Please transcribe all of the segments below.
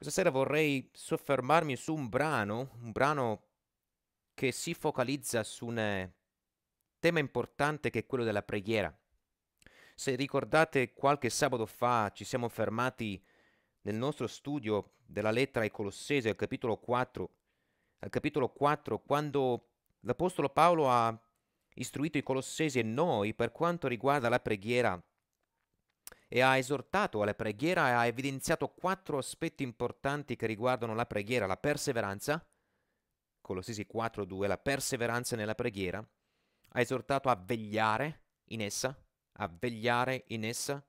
Questa sera vorrei soffermarmi su un brano, un brano che si focalizza su un eh, tema importante che è quello della preghiera. Se ricordate qualche sabato fa ci siamo fermati nel nostro studio della lettera ai Colossesi al capitolo 4, al capitolo 4 quando l'Apostolo Paolo ha istruito i Colossesi e noi per quanto riguarda la preghiera e ha esortato alla preghiera e ha evidenziato quattro aspetti importanti che riguardano la preghiera, la perseveranza, Colossesi 4.2, la perseveranza nella preghiera, ha esortato a vegliare in essa, a vegliare in essa,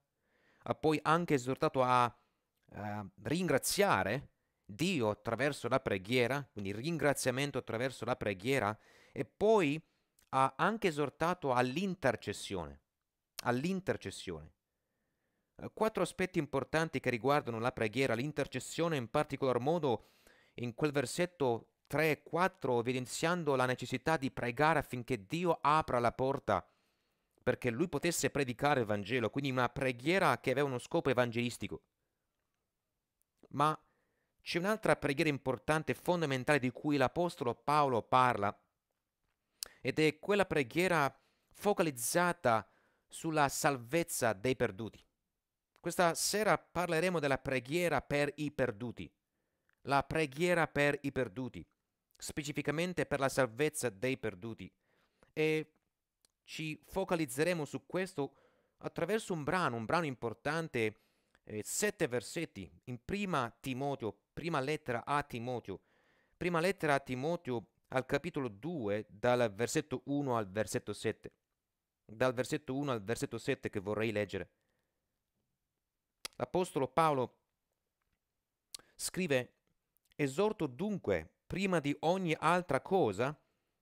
ha poi anche esortato a, a ringraziare Dio attraverso la preghiera, quindi ringraziamento attraverso la preghiera, e poi ha anche esortato all'intercessione, all'intercessione. Eh, quattro aspetti importanti che riguardano la preghiera, l'intercessione in particolar modo in quel versetto 3 e 4 evidenziando la necessità di pregare affinché Dio apra la porta perché lui potesse predicare il Vangelo, quindi una preghiera che aveva uno scopo evangelistico. Ma c'è un'altra preghiera importante, fondamentale, di cui l'Apostolo Paolo parla, ed è quella preghiera focalizzata sulla salvezza dei perduti. Questa sera parleremo della preghiera per i perduti. La preghiera per i perduti, specificamente per la salvezza dei perduti. E ci focalizzeremo su questo attraverso un brano, un brano importante, eh, sette versetti, in prima Timoteo, prima lettera a Timoteo, prima lettera a Timoteo al capitolo 2, dal versetto 1 al versetto 7, dal versetto 1 al versetto 7 che vorrei leggere. L'Apostolo Paolo scrive, esorto dunque, prima di ogni altra cosa,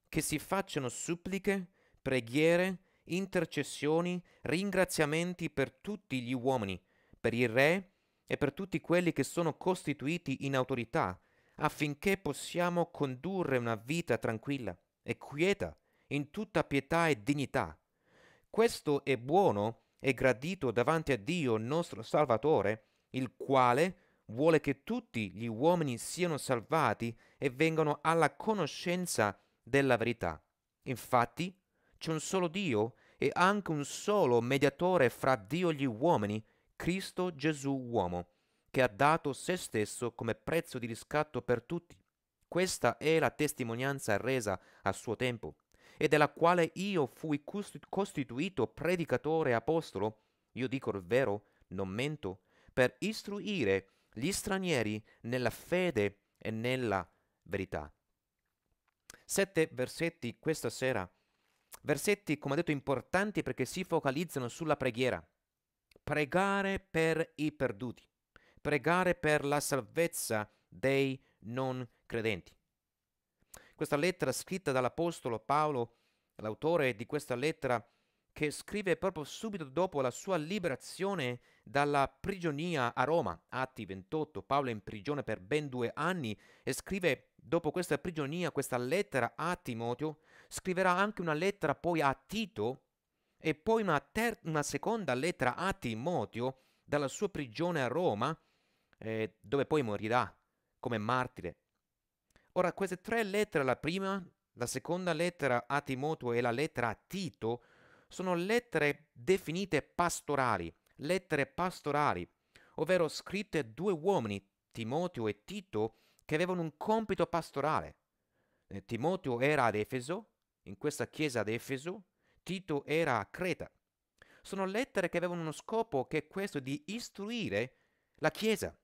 che si facciano suppliche, preghiere, intercessioni, ringraziamenti per tutti gli uomini, per il Re e per tutti quelli che sono costituiti in autorità, affinché possiamo condurre una vita tranquilla e quieta in tutta pietà e dignità. Questo è buono e gradito davanti a Dio nostro Salvatore, il quale vuole che tutti gli uomini siano salvati e vengano alla conoscenza della verità. Infatti, c'è un solo Dio e anche un solo mediatore fra Dio e gli uomini, Cristo Gesù uomo, che ha dato se stesso come prezzo di riscatto per tutti. Questa è la testimonianza resa a suo tempo e della quale io fui costituito predicatore apostolo, io dico il vero, non mento, per istruire gli stranieri nella fede e nella verità. Sette versetti questa sera, versetti come detto importanti perché si focalizzano sulla preghiera. Pregare per i perduti, pregare per la salvezza dei non credenti. Questa lettera scritta dall'Apostolo Paolo, l'autore di questa lettera, che scrive proprio subito dopo la sua liberazione dalla prigionia a Roma, Atti 28, Paolo è in prigione per ben due anni e scrive dopo questa prigionia questa lettera a Timoteo, scriverà anche una lettera poi a Tito e poi una, ter- una seconda lettera a Timoteo dalla sua prigione a Roma, eh, dove poi morirà come martire Ora, queste tre lettere, la prima, la seconda lettera a Timoteo e la lettera a Tito, sono lettere definite pastorali, lettere pastorali, ovvero scritte a due uomini, Timoteo e Tito, che avevano un compito pastorale. Eh, Timoteo era ad Efeso, in questa chiesa ad Efeso, Tito era a Creta. Sono lettere che avevano uno scopo che è questo di istruire la chiesa,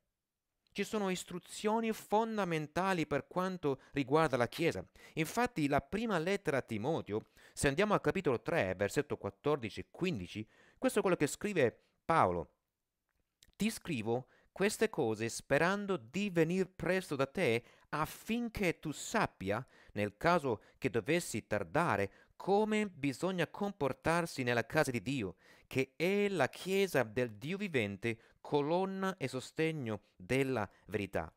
ci sono istruzioni fondamentali per quanto riguarda la Chiesa. Infatti la prima lettera a Timoteo, se andiamo al capitolo 3, versetto 14 e 15, questo è quello che scrive Paolo. Ti scrivo queste cose sperando di venire presto da te affinché tu sappia, nel caso che dovessi tardare, come bisogna comportarsi nella casa di Dio, che è la chiesa del Dio vivente colonna e sostegno della verità.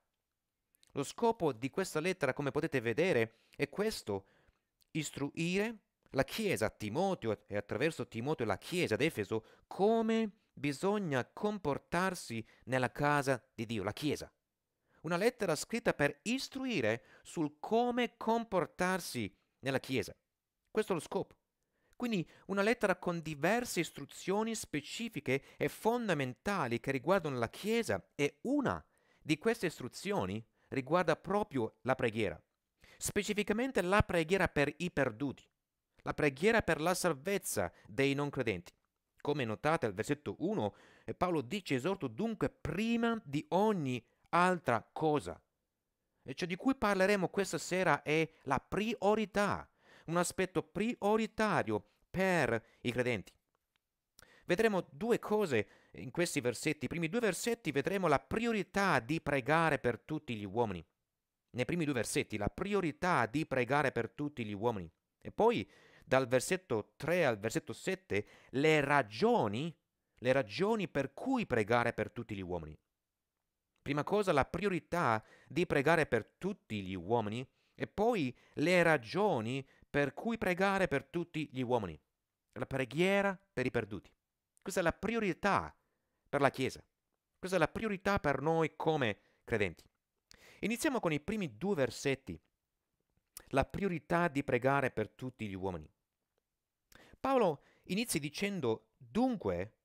Lo scopo di questa lettera, come potete vedere, è questo, istruire la Chiesa a Timoteo e attraverso Timoteo la Chiesa ad Efeso come bisogna comportarsi nella casa di Dio, la Chiesa. Una lettera scritta per istruire sul come comportarsi nella Chiesa. Questo è lo scopo. Quindi una lettera con diverse istruzioni specifiche e fondamentali che riguardano la Chiesa e una di queste istruzioni riguarda proprio la preghiera, specificamente la preghiera per i perduti, la preghiera per la salvezza dei non credenti. Come notate al versetto 1, eh, Paolo dice esorto dunque prima di ogni altra cosa. E ciò di cui parleremo questa sera è la priorità un aspetto prioritario per i credenti. Vedremo due cose in questi versetti. I primi due versetti vedremo la priorità di pregare per tutti gli uomini. Nei primi due versetti la priorità di pregare per tutti gli uomini. E poi dal versetto 3 al versetto 7 le ragioni, le ragioni per cui pregare per tutti gli uomini. Prima cosa la priorità di pregare per tutti gli uomini e poi le ragioni per per cui pregare per tutti gli uomini, la preghiera per i perduti. Questa è la priorità per la Chiesa, questa è la priorità per noi come credenti. Iniziamo con i primi due versetti, la priorità di pregare per tutti gli uomini. Paolo inizia dicendo, dunque,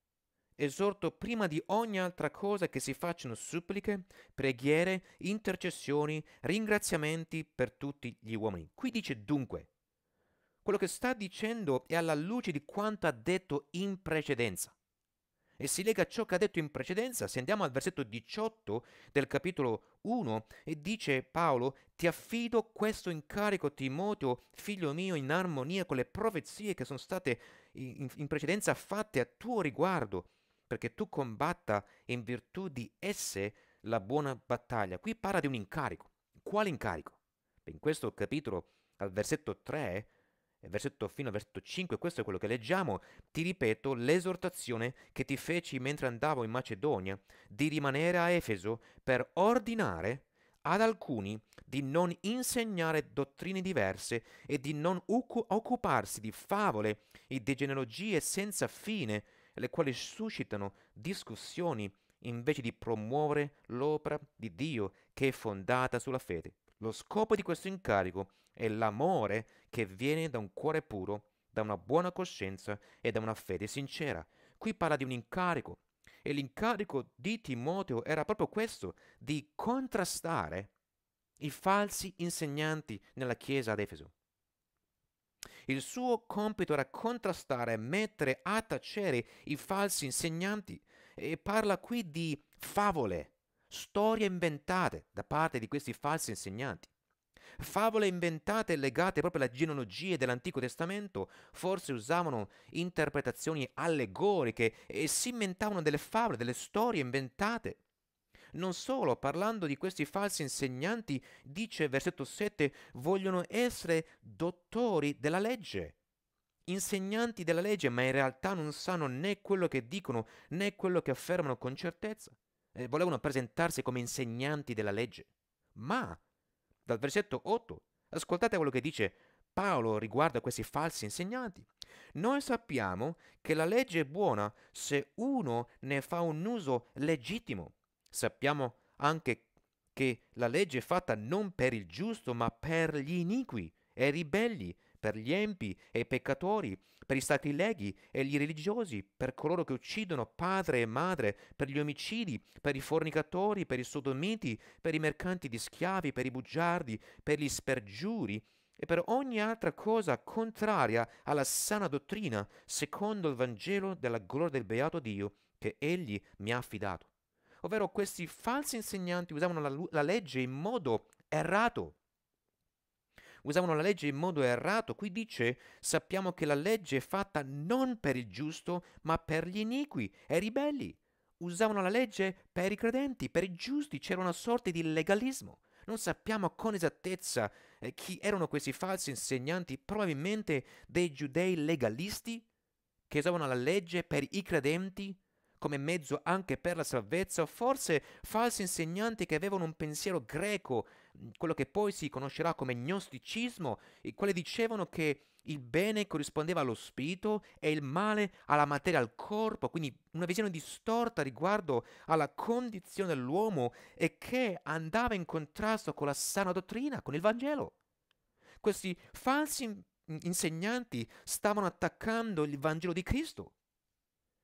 esorto prima di ogni altra cosa che si facciano suppliche, preghiere, intercessioni, ringraziamenti per tutti gli uomini. Qui dice dunque, quello che sta dicendo è alla luce di quanto ha detto in precedenza. E si lega a ciò che ha detto in precedenza se andiamo al versetto 18 del capitolo 1 e dice Paolo, ti affido questo incarico Timoteo, figlio mio, in armonia con le profezie che sono state in, in precedenza fatte a tuo riguardo, perché tu combatta in virtù di esse la buona battaglia. Qui parla di un incarico. Quale incarico? In questo capitolo, al versetto 3, versetto, fino al versetto 5, questo è quello che leggiamo, ti ripeto l'esortazione che ti feci mentre andavo in Macedonia di rimanere a Efeso per ordinare ad alcuni di non insegnare dottrine diverse e di non occuparsi di favole e di genealogie senza fine, le quali suscitano discussioni invece di promuovere l'opera di Dio che è fondata sulla fede. Lo scopo di questo incarico è l'amore che viene da un cuore puro, da una buona coscienza e da una fede sincera. Qui parla di un incarico e l'incarico di Timoteo era proprio questo, di contrastare i falsi insegnanti nella chiesa ad Efeso. Il suo compito era contrastare e mettere a tacere i falsi insegnanti e parla qui di favole, storie inventate da parte di questi falsi insegnanti. Favole inventate legate proprio alla genealogia dell'Antico Testamento, forse usavano interpretazioni allegoriche e si inventavano delle favole, delle storie inventate. Non solo, parlando di questi falsi insegnanti, dice versetto 7, vogliono essere dottori della legge, insegnanti della legge, ma in realtà non sanno né quello che dicono né quello che affermano con certezza. Eh, volevano presentarsi come insegnanti della legge. Ma, dal versetto 8, ascoltate quello che dice Paolo riguardo a questi falsi insegnanti. Noi sappiamo che la legge è buona se uno ne fa un uso legittimo. Sappiamo anche che la legge è fatta non per il giusto, ma per gli iniqui e ribelli per gli empi e i peccatori, per i sacrileghi e gli religiosi, per coloro che uccidono padre e madre, per gli omicidi, per i fornicatori, per i sodomiti, per i mercanti di schiavi, per i bugiardi, per gli spergiuri e per ogni altra cosa contraria alla sana dottrina, secondo il Vangelo della gloria del beato Dio che egli mi ha affidato. Ovvero questi falsi insegnanti usavano la, la legge in modo errato usavano la legge in modo errato. Qui dice, sappiamo che la legge è fatta non per il giusto, ma per gli iniqui e i ribelli. Usavano la legge per i credenti, per i giusti, c'era una sorta di legalismo. Non sappiamo con esattezza eh, chi erano questi falsi insegnanti, probabilmente dei giudei legalisti che usavano la legge per i credenti come mezzo anche per la salvezza, o forse falsi insegnanti che avevano un pensiero greco quello che poi si conoscerà come gnosticismo, i quali dicevano che il bene corrispondeva allo spirito e il male alla materia, al corpo, quindi una visione distorta riguardo alla condizione dell'uomo e che andava in contrasto con la sana dottrina, con il Vangelo. Questi falsi insegnanti stavano attaccando il Vangelo di Cristo.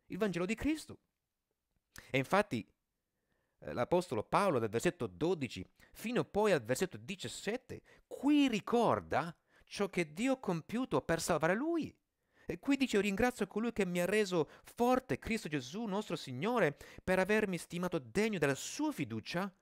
Il Vangelo di Cristo. E infatti eh, l'Apostolo Paolo dal versetto 12 fino poi al versetto 17, qui ricorda ciò che Dio ha compiuto per salvare lui. E qui dice io ringrazio colui che mi ha reso forte, Cristo Gesù nostro Signore, per avermi stimato degno della sua fiducia,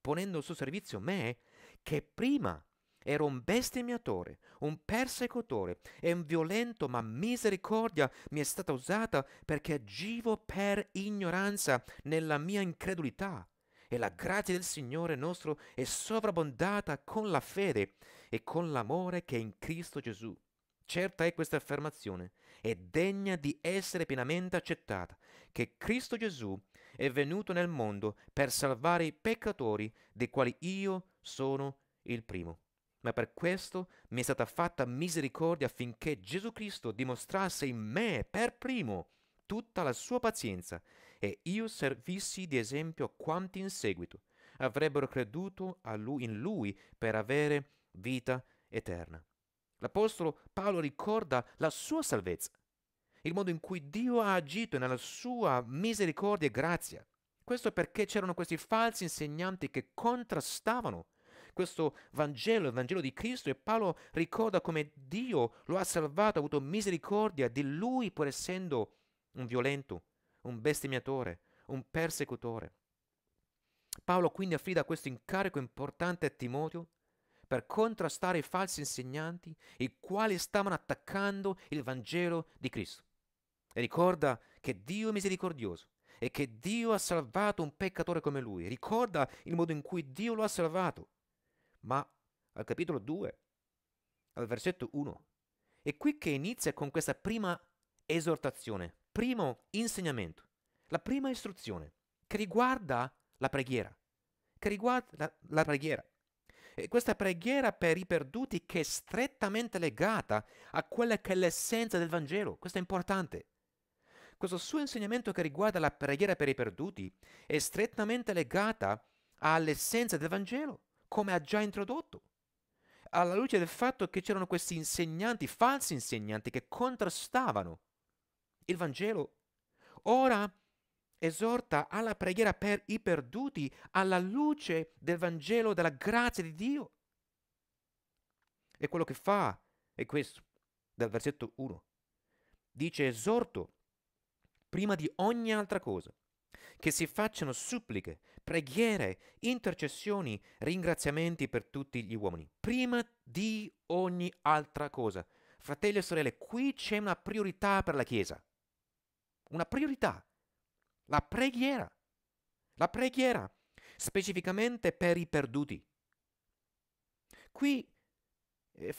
ponendo al suo servizio me, che prima era un bestemmiatore, un persecutore e un violento, ma misericordia mi è stata usata perché agivo per ignoranza nella mia incredulità. E la grazia del Signore nostro è sovrabbondata con la fede e con l'amore che è in Cristo Gesù. Certa è questa affermazione, è degna di essere pienamente accettata, che Cristo Gesù è venuto nel mondo per salvare i peccatori, dei quali io sono il primo ma per questo mi è stata fatta misericordia affinché Gesù Cristo dimostrasse in me per primo tutta la sua pazienza e io servissi di esempio a quanti in seguito avrebbero creduto lui, in lui per avere vita eterna. L'Apostolo Paolo ricorda la sua salvezza, il modo in cui Dio ha agito nella sua misericordia e grazia. Questo perché c'erano questi falsi insegnanti che contrastavano questo Vangelo, il Vangelo di Cristo, e Paolo ricorda come Dio lo ha salvato, ha avuto misericordia di lui pur essendo un violento, un bestemmiatore, un persecutore. Paolo quindi affida questo incarico importante a Timoteo per contrastare i falsi insegnanti, i quali stavano attaccando il Vangelo di Cristo. E ricorda che Dio è misericordioso e che Dio ha salvato un peccatore come lui. Ricorda il modo in cui Dio lo ha salvato ma al capitolo 2, al versetto 1. È qui che inizia con questa prima esortazione, primo insegnamento, la prima istruzione che riguarda la preghiera, che riguarda la, la preghiera. E questa preghiera per i perduti che è strettamente legata a quella che è l'essenza del Vangelo, questo è importante. Questo suo insegnamento che riguarda la preghiera per i perduti è strettamente legata all'essenza del Vangelo come ha già introdotto, alla luce del fatto che c'erano questi insegnanti, falsi insegnanti, che contrastavano il Vangelo. Ora esorta alla preghiera per i perduti, alla luce del Vangelo della grazia di Dio. E quello che fa è questo, dal versetto 1. Dice esorto, prima di ogni altra cosa, che si facciano suppliche, preghiere, intercessioni, ringraziamenti per tutti gli uomini, prima di ogni altra cosa. Fratelli e sorelle, qui c'è una priorità per la Chiesa. Una priorità. La preghiera. La preghiera specificamente per i perduti. Qui eh,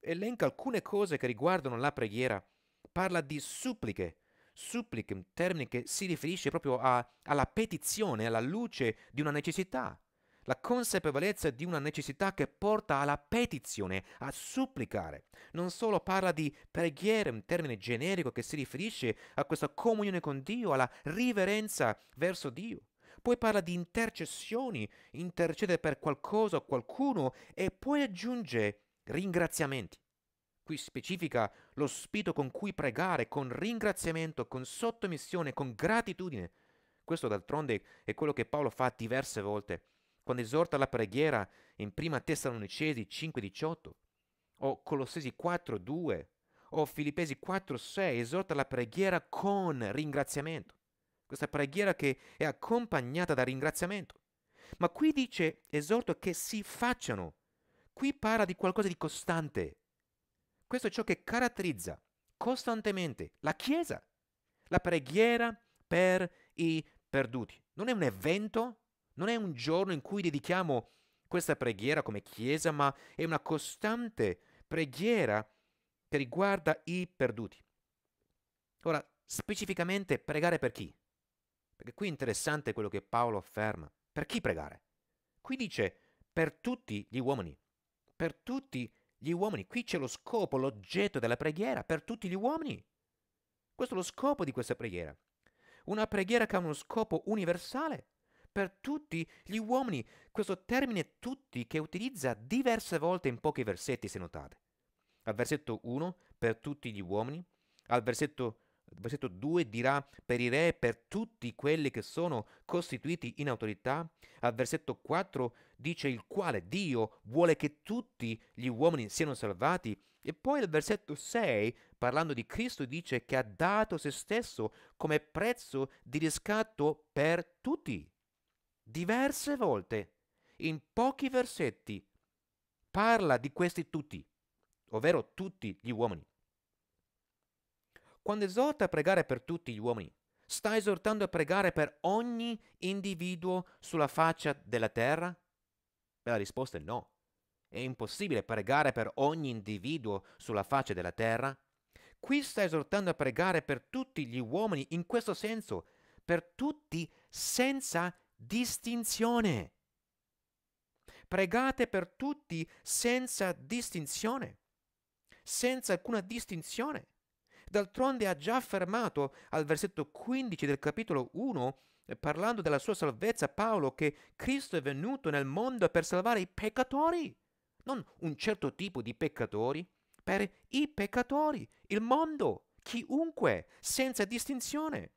elenca alcune cose che riguardano la preghiera. Parla di suppliche, supplicum, termine che si riferisce proprio a, alla petizione, alla luce di una necessità, la consapevolezza di una necessità che porta alla petizione, a supplicare. Non solo parla di preghiera, un termine generico che si riferisce a questa comunione con Dio, alla riverenza verso Dio. Poi parla di intercessioni, intercede per qualcosa o qualcuno e poi aggiunge ringraziamenti. Qui specifica lo spirito con cui pregare, con ringraziamento, con sottomissione, con gratitudine. Questo d'altronde è quello che Paolo fa diverse volte, quando esorta la preghiera in prima Tessalonicesi 5:18, o Colossesi 4:2, o Filippesi 4:6, esorta la preghiera con ringraziamento. Questa preghiera che è accompagnata da ringraziamento. Ma qui dice esorto che si facciano. Qui parla di qualcosa di costante. Questo è ciò che caratterizza costantemente la Chiesa, la preghiera per i perduti. Non è un evento, non è un giorno in cui dedichiamo questa preghiera come Chiesa, ma è una costante preghiera che riguarda i perduti. Ora, specificamente pregare per chi? Perché qui è interessante quello che Paolo afferma. Per chi pregare? Qui dice per tutti gli uomini, per tutti gli uomini, qui c'è lo scopo, l'oggetto della preghiera per tutti gli uomini. Questo è lo scopo di questa preghiera. Una preghiera che ha uno scopo universale per tutti gli uomini. Questo termine tutti che utilizza diverse volte in pochi versetti, se notate. Al versetto 1 per tutti gli uomini, al versetto versetto 2 dirà per i re, per tutti quelli che sono costituiti in autorità. Al versetto 4 dice il quale Dio vuole che tutti gli uomini siano salvati. E poi al versetto 6, parlando di Cristo, dice che ha dato se stesso come prezzo di riscatto per tutti. Diverse volte, in pochi versetti, parla di questi tutti, ovvero tutti gli uomini. Quando esorta a pregare per tutti gli uomini, sta esortando a pregare per ogni individuo sulla faccia della terra? Beh, la risposta è no. È impossibile pregare per ogni individuo sulla faccia della terra. Qui sta esortando a pregare per tutti gli uomini in questo senso, per tutti senza distinzione. Pregate per tutti senza distinzione, senza alcuna distinzione. D'altronde ha già affermato al versetto 15 del capitolo 1, eh, parlando della sua salvezza, Paolo, che Cristo è venuto nel mondo per salvare i peccatori, non un certo tipo di peccatori, per i peccatori, il mondo, chiunque, senza distinzione.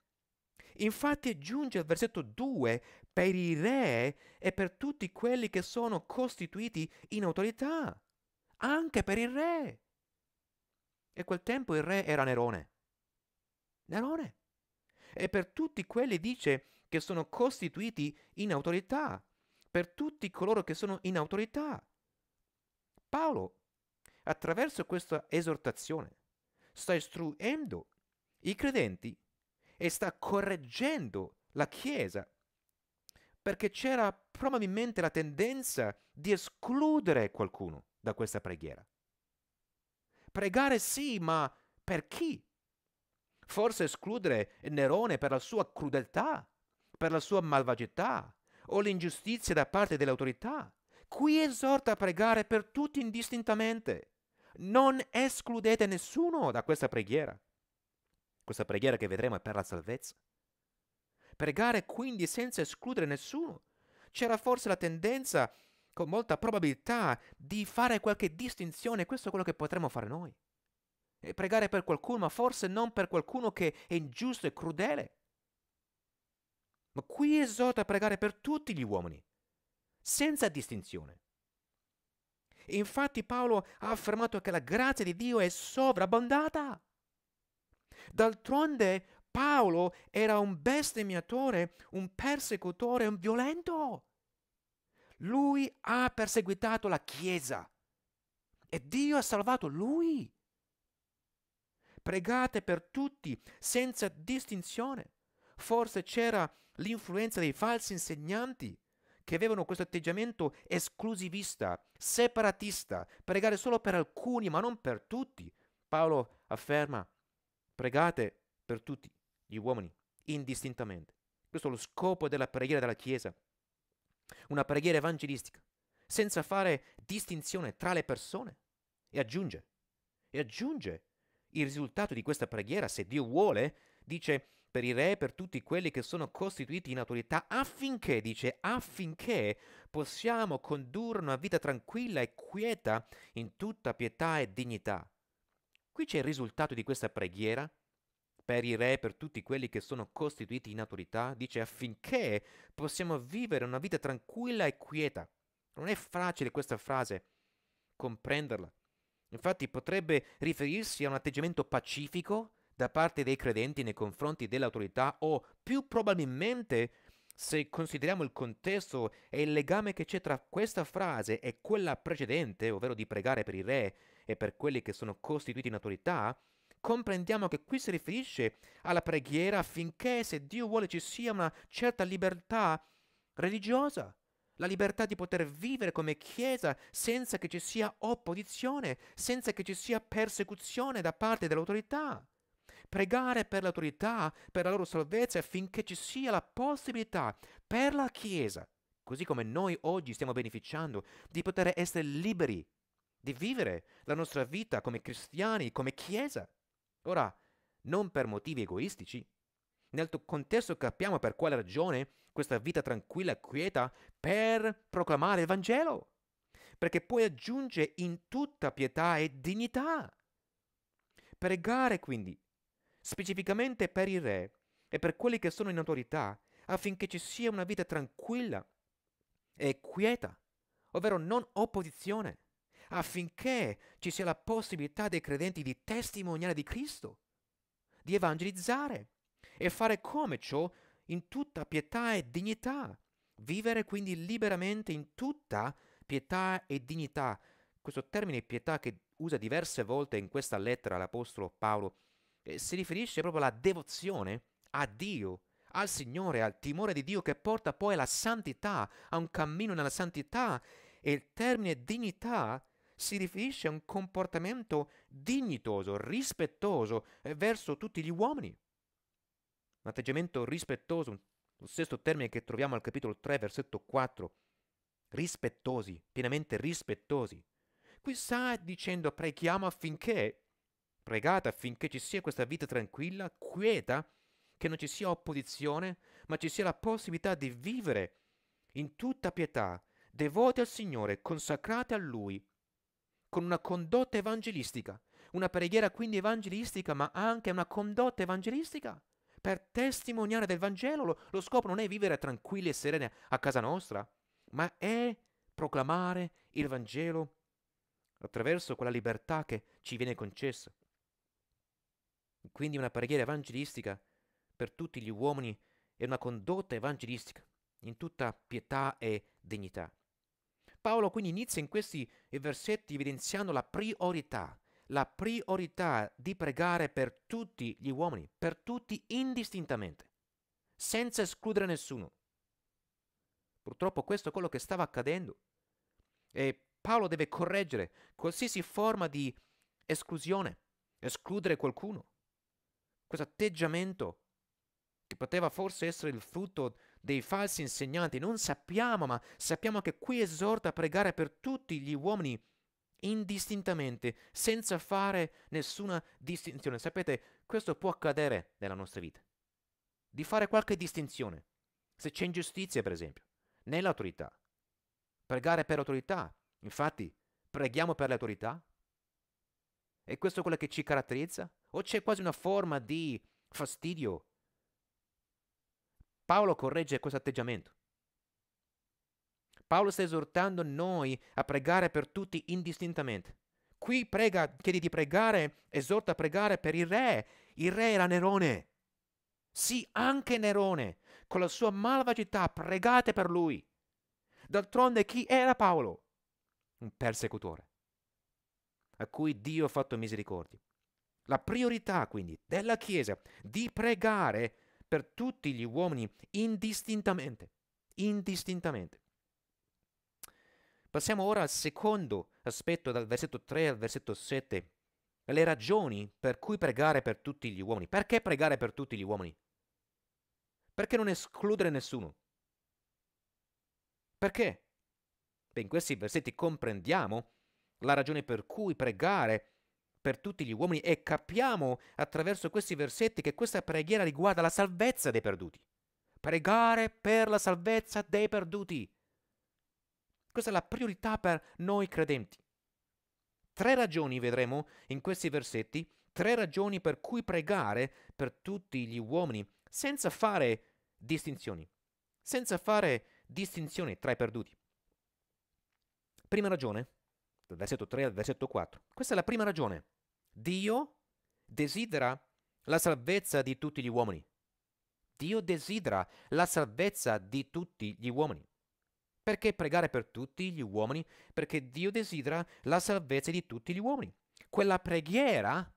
Infatti giunge al versetto 2 per i re e per tutti quelli che sono costituiti in autorità, anche per il re. E quel tempo il re era Nerone. Nerone. E per tutti quelli dice che sono costituiti in autorità, per tutti coloro che sono in autorità. Paolo, attraverso questa esortazione, sta istruendo i credenti e sta correggendo la Chiesa, perché c'era probabilmente la tendenza di escludere qualcuno da questa preghiera. Pregare sì, ma per chi? Forse escludere Nerone per la sua crudeltà, per la sua malvagità o l'ingiustizia da parte delle autorità. Qui esorta a pregare per tutti indistintamente. Non escludete nessuno da questa preghiera. Questa preghiera che vedremo è per la salvezza. Pregare quindi senza escludere nessuno. C'era forse la tendenza con molta probabilità di fare qualche distinzione, questo è quello che potremmo fare noi. E pregare per qualcuno, ma forse non per qualcuno che è ingiusto e crudele. Ma qui esorta a pregare per tutti gli uomini, senza distinzione. Infatti Paolo ha affermato che la grazia di Dio è sovrabbondata. D'altronde Paolo era un bestemmiatore, un persecutore, un violento. Lui ha perseguitato la Chiesa e Dio ha salvato lui. Pregate per tutti, senza distinzione. Forse c'era l'influenza dei falsi insegnanti che avevano questo atteggiamento esclusivista, separatista, pregare solo per alcuni ma non per tutti. Paolo afferma, pregate per tutti gli uomini, indistintamente. Questo è lo scopo della preghiera della Chiesa, una preghiera evangelistica, senza fare distinzione tra le persone. E aggiunge, e aggiunge il risultato di questa preghiera, se Dio vuole, dice per i re, per tutti quelli che sono costituiti in autorità, affinché, dice, affinché possiamo condurre una vita tranquilla e quieta in tutta pietà e dignità. Qui c'è il risultato di questa preghiera per i re, per tutti quelli che sono costituiti in autorità, dice affinché possiamo vivere una vita tranquilla e quieta. Non è facile questa frase comprenderla. Infatti potrebbe riferirsi a un atteggiamento pacifico da parte dei credenti nei confronti dell'autorità o più probabilmente, se consideriamo il contesto e il legame che c'è tra questa frase e quella precedente, ovvero di pregare per i re e per quelli che sono costituiti in autorità, comprendiamo che qui si riferisce alla preghiera affinché se Dio vuole ci sia una certa libertà religiosa, la libertà di poter vivere come Chiesa senza che ci sia opposizione, senza che ci sia persecuzione da parte dell'autorità. Pregare per l'autorità, per la loro salvezza, affinché ci sia la possibilità per la Chiesa, così come noi oggi stiamo beneficiando, di poter essere liberi di vivere la nostra vita come cristiani, come Chiesa. Ora, non per motivi egoistici. Nel tuo contesto capiamo per quale ragione questa vita tranquilla e quieta per proclamare il Vangelo, perché poi aggiunge in tutta pietà e dignità. Pregare quindi, specificamente per il re e per quelli che sono in autorità, affinché ci sia una vita tranquilla e quieta, ovvero non opposizione affinché ci sia la possibilità dei credenti di testimoniare di Cristo, di evangelizzare e fare come ciò in tutta pietà e dignità, vivere quindi liberamente in tutta pietà e dignità. Questo termine pietà che usa diverse volte in questa lettera l'Apostolo Paolo eh, si riferisce proprio alla devozione a Dio, al Signore, al timore di Dio che porta poi alla santità, a un cammino nella santità e il termine dignità si riferisce a un comportamento dignitoso, rispettoso eh, verso tutti gli uomini. Un atteggiamento rispettoso, lo stesso termine che troviamo al capitolo 3, versetto 4. Rispettosi, pienamente rispettosi. Qui sta dicendo preghiamo affinché, pregate affinché ci sia questa vita tranquilla, quieta, che non ci sia opposizione, ma ci sia la possibilità di vivere in tutta pietà, devoti al Signore, consacrati a Lui, con una condotta evangelistica. Una preghiera quindi evangelistica, ma anche una condotta evangelistica. Per testimoniare del Vangelo, lo, lo scopo non è vivere tranquilli e sereni a casa nostra, ma è proclamare il Vangelo attraverso quella libertà che ci viene concessa. Quindi una preghiera evangelistica per tutti gli uomini è una condotta evangelistica in tutta pietà e dignità. Paolo quindi inizia in questi eh, versetti evidenziando la priorità, la priorità di pregare per tutti gli uomini, per tutti indistintamente, senza escludere nessuno. Purtroppo questo è quello che stava accadendo e Paolo deve correggere qualsiasi forma di esclusione, escludere qualcuno. Questo atteggiamento che poteva forse essere il frutto di dei falsi insegnanti, non sappiamo, ma sappiamo che qui esorta a pregare per tutti gli uomini indistintamente, senza fare nessuna distinzione. Sapete, questo può accadere nella nostra vita, di fare qualche distinzione. Se c'è ingiustizia, per esempio, nell'autorità, pregare per autorità. infatti preghiamo per le autorità. È questo quello che ci caratterizza? O c'è quasi una forma di fastidio Paolo corregge questo atteggiamento. Paolo sta esortando noi a pregare per tutti indistintamente. Qui prega, chiede di pregare, esorta a pregare per il re. Il re era Nerone. Sì, anche Nerone, con la sua malvagità, pregate per lui. D'altronde chi era Paolo? Un persecutore, a cui Dio ha fatto misericordia. La priorità quindi della Chiesa di pregare per per tutti gli uomini indistintamente, indistintamente. Passiamo ora al secondo aspetto, dal versetto 3 al versetto 7, le ragioni per cui pregare per tutti gli uomini. Perché pregare per tutti gli uomini? Perché non escludere nessuno? Perché? Beh, in questi versetti comprendiamo la ragione per cui pregare per tutti gli uomini e capiamo attraverso questi versetti che questa preghiera riguarda la salvezza dei perduti. Pregare per la salvezza dei perduti. Questa è la priorità per noi credenti. Tre ragioni vedremo in questi versetti, tre ragioni per cui pregare per tutti gli uomini senza fare distinzioni, senza fare distinzioni tra i perduti. Prima ragione, dal versetto 3 al versetto 4. Questa è la prima ragione. Dio desidera la salvezza di tutti gli uomini. Dio desidera la salvezza di tutti gli uomini. Perché pregare per tutti gli uomini? Perché Dio desidera la salvezza di tutti gli uomini. Quella preghiera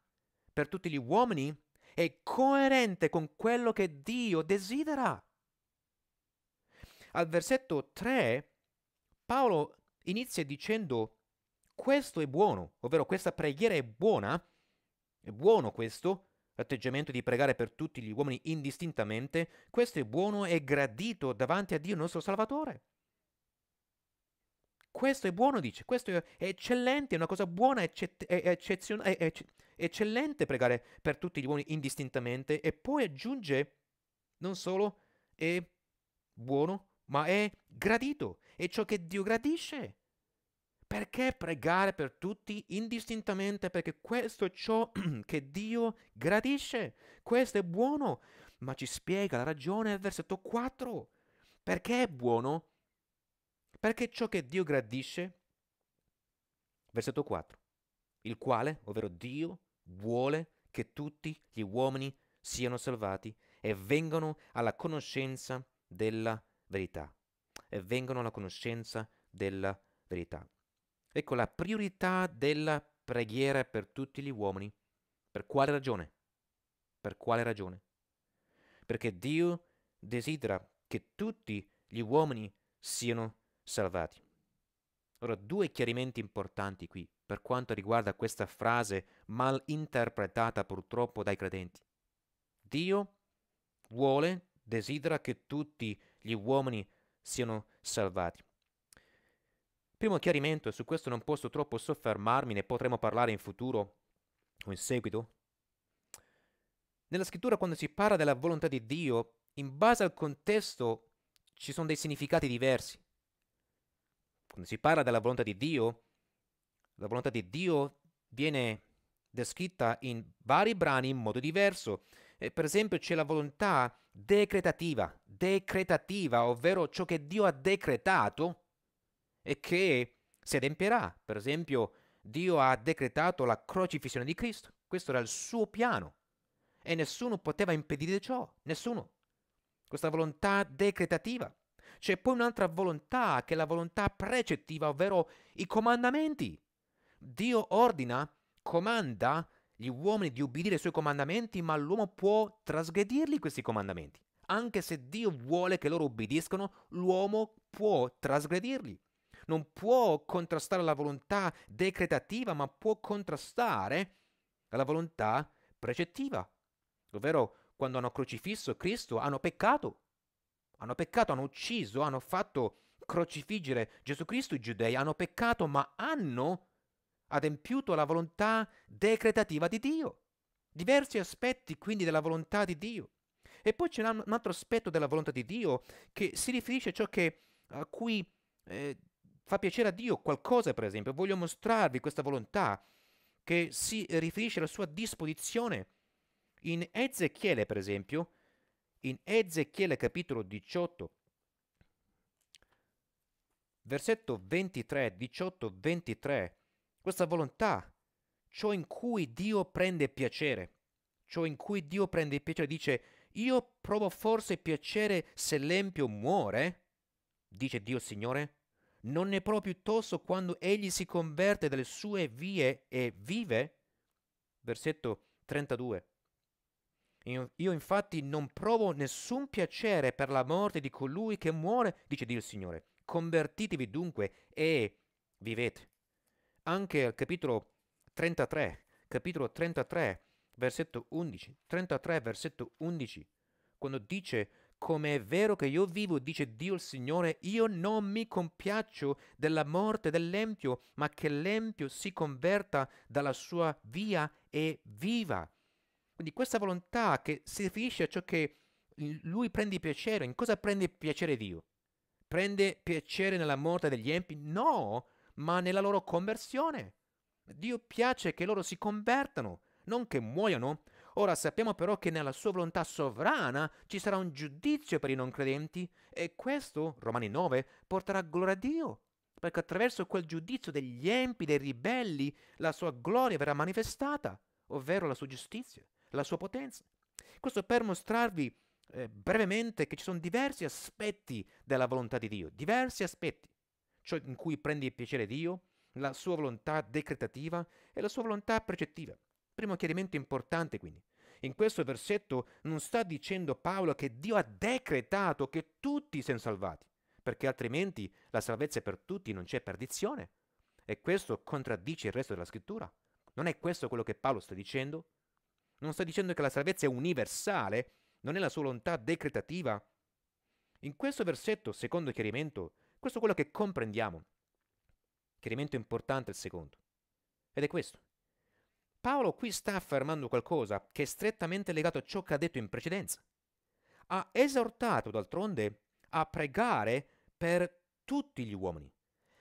per tutti gli uomini è coerente con quello che Dio desidera. Al versetto 3 Paolo inizia dicendo questo è buono, ovvero questa preghiera è buona, è buono questo, l'atteggiamento di pregare per tutti gli uomini indistintamente, questo è buono e gradito davanti a Dio nostro Salvatore. Questo è buono, dice, questo è eccellente, è una cosa buona, è, è, è, è eccellente pregare per tutti gli uomini indistintamente e poi aggiunge, non solo è buono, ma è gradito, è ciò che Dio gradisce. Perché pregare per tutti indistintamente? Perché questo è ciò che Dio gradisce, questo è buono, ma ci spiega la ragione al versetto 4. Perché è buono? Perché ciò che Dio gradisce, versetto 4, il quale, ovvero Dio, vuole che tutti gli uomini siano salvati e vengano alla conoscenza della verità. E vengano alla conoscenza della verità. Ecco la priorità della preghiera per tutti gli uomini. Per quale ragione? Per quale ragione? Perché Dio desidera che tutti gli uomini siano salvati. Ora, due chiarimenti importanti qui per quanto riguarda questa frase mal interpretata purtroppo dai credenti. Dio vuole, desidera che tutti gli uomini siano salvati. Primo chiarimento, e su questo non posso troppo soffermarmi, ne potremo parlare in futuro o in seguito. Nella scrittura quando si parla della volontà di Dio, in base al contesto ci sono dei significati diversi. Quando si parla della volontà di Dio, la volontà di Dio viene descritta in vari brani in modo diverso. E eh, per esempio c'è la volontà decretativa, decretativa, ovvero ciò che Dio ha decretato e che si adempierà. Per esempio, Dio ha decretato la crocifissione di Cristo. Questo era il suo piano. E nessuno poteva impedire ciò, nessuno. Questa volontà decretativa. C'è poi un'altra volontà che è la volontà precettiva, ovvero i comandamenti. Dio ordina, comanda gli uomini di ubbidire ai suoi comandamenti, ma l'uomo può trasgredirli questi comandamenti. Anche se Dio vuole che loro ubbidiscono, l'uomo può trasgredirli non può contrastare la volontà decretativa, ma può contrastare la volontà precettiva. Ovvero, quando hanno crocifisso Cristo, hanno peccato. Hanno peccato, hanno ucciso, hanno fatto crocifiggere Gesù Cristo i giudei, hanno peccato, ma hanno adempiuto la volontà decretativa di Dio. Diversi aspetti quindi della volontà di Dio. E poi c'è un altro aspetto della volontà di Dio che si riferisce a ciò che, a cui eh, fa piacere a Dio qualcosa, per esempio, voglio mostrarvi questa volontà che si riferisce alla sua disposizione. In Ezechiele, per esempio, in Ezechiele capitolo 18, versetto 23, 18, 23, questa volontà, ciò in cui Dio prende piacere, ciò in cui Dio prende piacere, dice, io provo forse piacere se l'empio muore, dice Dio Signore, non ne può piuttosto quando egli si converte dalle sue vie e vive? Versetto 32. Io infatti non provo nessun piacere per la morte di colui che muore, dice Dio il Signore. Convertitevi dunque e vivete. Anche al capitolo 33, capitolo 33, versetto 11, 33, versetto 11, quando dice come è vero che io vivo, dice Dio il Signore, io non mi compiaccio della morte dell'empio, ma che l'empio si converta dalla sua via e viva. Quindi questa volontà che si riferisce a ciò che lui prende piacere, in cosa prende piacere Dio? Prende piacere nella morte degli empi? No, ma nella loro conversione. Dio piace che loro si convertano, non che muoiano, Ora sappiamo però che nella sua volontà sovrana ci sarà un giudizio per i non credenti e questo, Romani 9, porterà gloria a Dio, perché attraverso quel giudizio degli empi, dei ribelli, la sua gloria verrà manifestata, ovvero la sua giustizia, la sua potenza. Questo per mostrarvi eh, brevemente che ci sono diversi aspetti della volontà di Dio, diversi aspetti, ciò in cui prende il piacere Dio, la sua volontà decretativa e la sua volontà precettiva. Primo chiarimento importante quindi. In questo versetto non sta dicendo Paolo che Dio ha decretato che tutti siano salvati, perché altrimenti la salvezza è per tutti, non c'è perdizione. E questo contraddice il resto della scrittura. Non è questo quello che Paolo sta dicendo? Non sta dicendo che la salvezza è universale, non è la sua volontà decretativa? In questo versetto, secondo chiarimento, questo è quello che comprendiamo. Chiarimento importante il secondo. Ed è questo. Paolo qui sta affermando qualcosa che è strettamente legato a ciò che ha detto in precedenza. Ha esortato d'altronde a pregare per tutti gli uomini.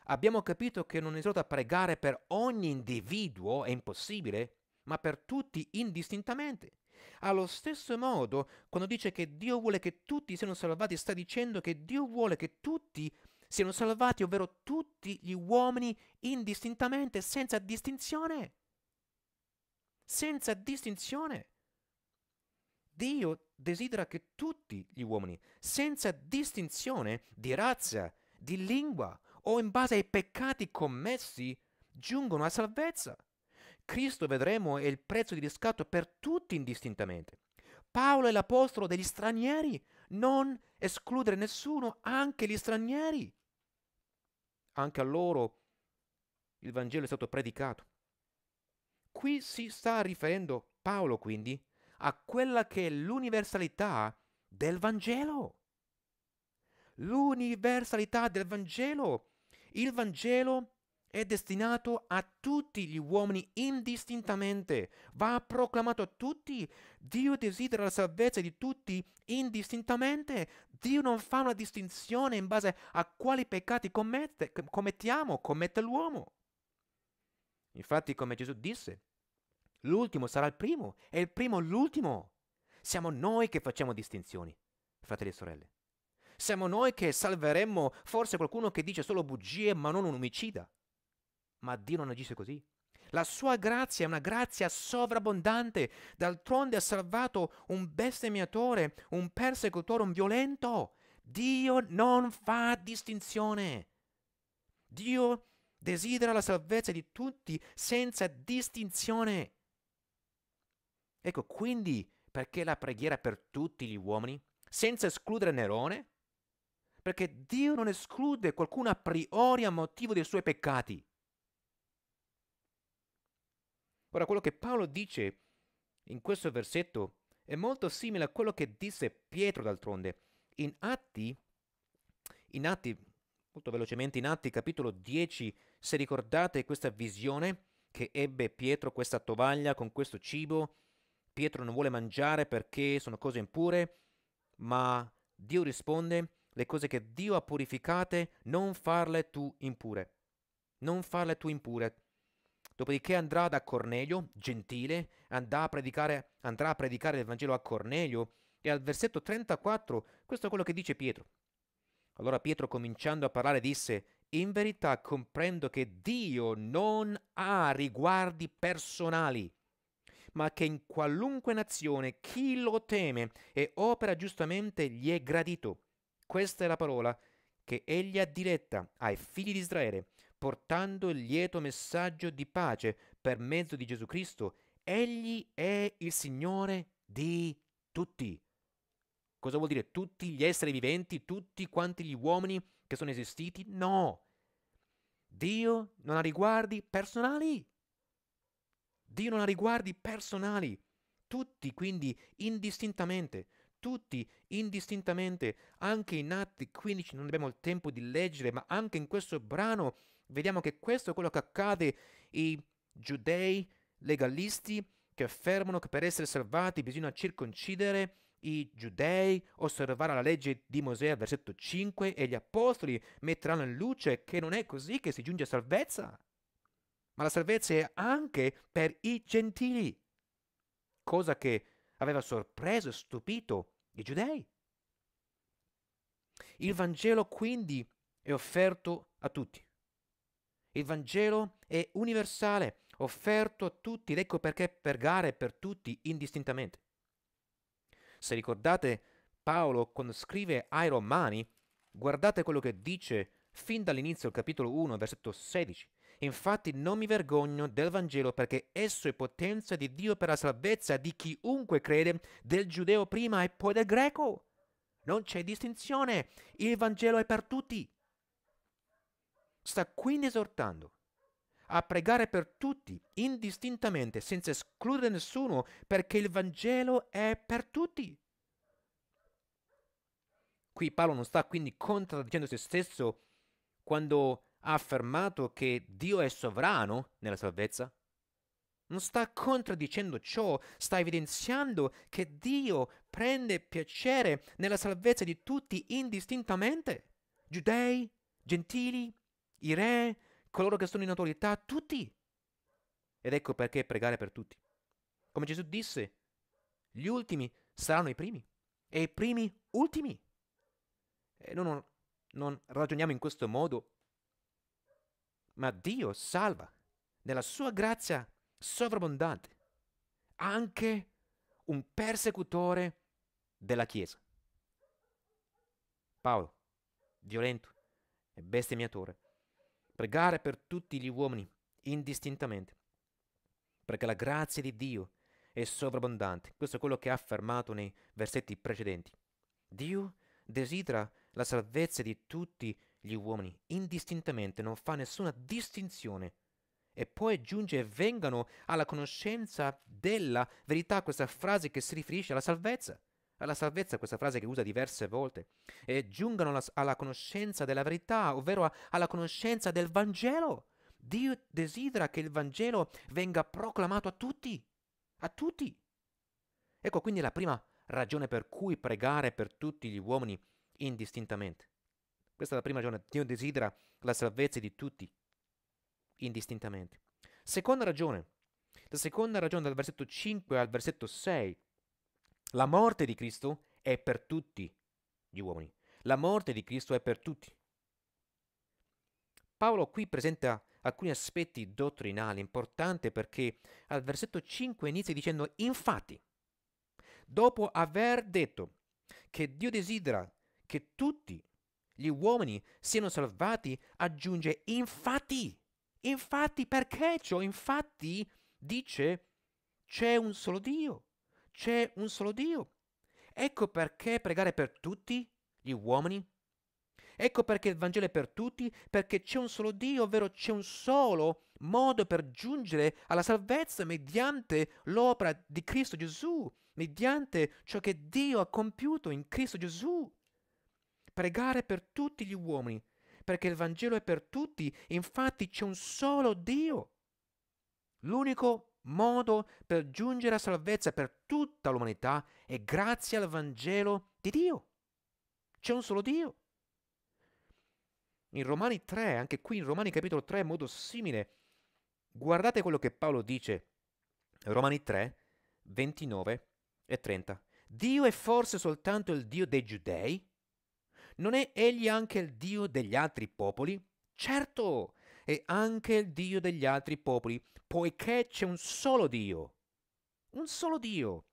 Abbiamo capito che non esorta a pregare per ogni individuo, è impossibile, ma per tutti indistintamente. Allo stesso modo, quando dice che Dio vuole che tutti siano salvati, sta dicendo che Dio vuole che tutti siano salvati, ovvero tutti gli uomini indistintamente, senza distinzione senza distinzione. Dio desidera che tutti gli uomini, senza distinzione di razza, di lingua o in base ai peccati commessi, giungano a salvezza. Cristo, vedremo, è il prezzo di riscatto per tutti indistintamente. Paolo è l'apostolo degli stranieri, non escludere nessuno, anche gli stranieri. Anche a loro il Vangelo è stato predicato. Qui si sta riferendo Paolo quindi a quella che è l'universalità del Vangelo. L'universalità del Vangelo. Il Vangelo è destinato a tutti gli uomini indistintamente, va proclamato a tutti. Dio desidera la salvezza di tutti indistintamente. Dio non fa una distinzione in base a quali peccati commette, commettiamo, commette l'uomo. Infatti, come Gesù disse, L'ultimo sarà il primo e il primo l'ultimo. Siamo noi che facciamo distinzioni, fratelli e sorelle. Siamo noi che salveremmo forse qualcuno che dice solo bugie ma non un omicida. Ma Dio non agisce così. La sua grazia è una grazia sovrabbondante. D'altronde ha salvato un bestemmiatore, un persecutore, un violento. Dio non fa distinzione. Dio desidera la salvezza di tutti senza distinzione. Ecco, quindi perché la preghiera per tutti gli uomini, senza escludere Nerone? Perché Dio non esclude qualcuno a priori a motivo dei suoi peccati. Ora, quello che Paolo dice in questo versetto è molto simile a quello che disse Pietro d'altronde. In Atti, in Atti, molto velocemente, in Atti capitolo 10, se ricordate questa visione che ebbe Pietro, questa tovaglia con questo cibo, Pietro non vuole mangiare perché sono cose impure, ma Dio risponde, le cose che Dio ha purificate, non farle tu impure. Non farle tu impure. Dopodiché andrà da Cornelio, gentile, andrà a predicare, andrà a predicare il Vangelo a Cornelio e al versetto 34 questo è quello che dice Pietro. Allora Pietro cominciando a parlare disse, in verità comprendo che Dio non ha riguardi personali ma che in qualunque nazione chi lo teme e opera giustamente gli è gradito. Questa è la parola che egli ha diretta ai figli di Israele, portando il lieto messaggio di pace per mezzo di Gesù Cristo. Egli è il Signore di tutti. Cosa vuol dire tutti gli esseri viventi, tutti quanti gli uomini che sono esistiti? No. Dio non ha riguardi personali. Dio non ha riguardi personali. Tutti quindi indistintamente, tutti indistintamente, anche in Atti 15 non abbiamo il tempo di leggere, ma anche in questo brano vediamo che questo è quello che accade i giudei legalisti che affermano che per essere salvati bisogna circoncidere i giudei, osservare la legge di Mosè, versetto 5, e gli apostoli metteranno in luce che non è così che si giunge a salvezza ma la salvezza è anche per i gentili, cosa che aveva sorpreso e stupito i giudei. Il Vangelo quindi è offerto a tutti. Il Vangelo è universale, offerto a tutti, ed ecco perché pregare per tutti indistintamente. Se ricordate, Paolo quando scrive ai Romani, guardate quello che dice fin dall'inizio del capitolo 1, versetto 16. Infatti non mi vergogno del Vangelo perché esso è potenza di Dio per la salvezza di chiunque crede, del giudeo prima e poi del greco. Non c'è distinzione, il Vangelo è per tutti. Sta quindi esortando a pregare per tutti, indistintamente, senza escludere nessuno, perché il Vangelo è per tutti. Qui Paolo non sta quindi contraddicendo se stesso quando ha affermato che Dio è sovrano nella salvezza? Non sta contraddicendo ciò, sta evidenziando che Dio prende piacere nella salvezza di tutti indistintamente, giudei, gentili, i re, coloro che sono in autorità, tutti. Ed ecco perché pregare per tutti. Come Gesù disse, gli ultimi saranno i primi e i primi ultimi. E noi non, non ragioniamo in questo modo ma Dio salva nella sua grazia sovrabbondante anche un persecutore della Chiesa. Paolo, violento e bestemmiatore, pregare per tutti gli uomini indistintamente, perché la grazia di Dio è sovrabbondante. Questo è quello che ha affermato nei versetti precedenti. Dio desidera la salvezza di tutti gli uomini indistintamente, non fa nessuna distinzione. E poi giunge e vengano alla conoscenza della verità questa frase che si riferisce alla salvezza. Alla salvezza, questa frase che usa diverse volte, e giungano alla, alla conoscenza della verità, ovvero a, alla conoscenza del Vangelo. Dio desidera che il Vangelo venga proclamato a tutti, a tutti. Ecco quindi la prima ragione per cui pregare per tutti gli uomini indistintamente. Questa è la prima ragione. Dio desidera la salvezza di tutti, indistintamente. Seconda ragione. La seconda ragione dal versetto 5 al versetto 6. La morte di Cristo è per tutti gli uomini. La morte di Cristo è per tutti. Paolo qui presenta alcuni aspetti dottrinali importanti perché al versetto 5 inizia dicendo infatti, dopo aver detto che Dio desidera che tutti gli uomini siano salvati, aggiunge infatti, infatti perché ciò? Infatti dice c'è un solo Dio, c'è un solo Dio. Ecco perché pregare per tutti gli uomini. Ecco perché il Vangelo è per tutti, perché c'è un solo Dio, ovvero c'è un solo modo per giungere alla salvezza mediante l'opera di Cristo Gesù, mediante ciò che Dio ha compiuto in Cristo Gesù pregare per tutti gli uomini, perché il Vangelo è per tutti, infatti c'è un solo Dio. L'unico modo per giungere a salvezza per tutta l'umanità è grazie al Vangelo di Dio. C'è un solo Dio. In Romani 3, anche qui in Romani capitolo 3, in modo simile, guardate quello che Paolo dice. Romani 3, 29 e 30. Dio è forse soltanto il Dio dei giudei? Non è egli anche il Dio degli altri popoli? Certo, è anche il Dio degli altri popoli, poiché c'è un solo Dio, un solo Dio,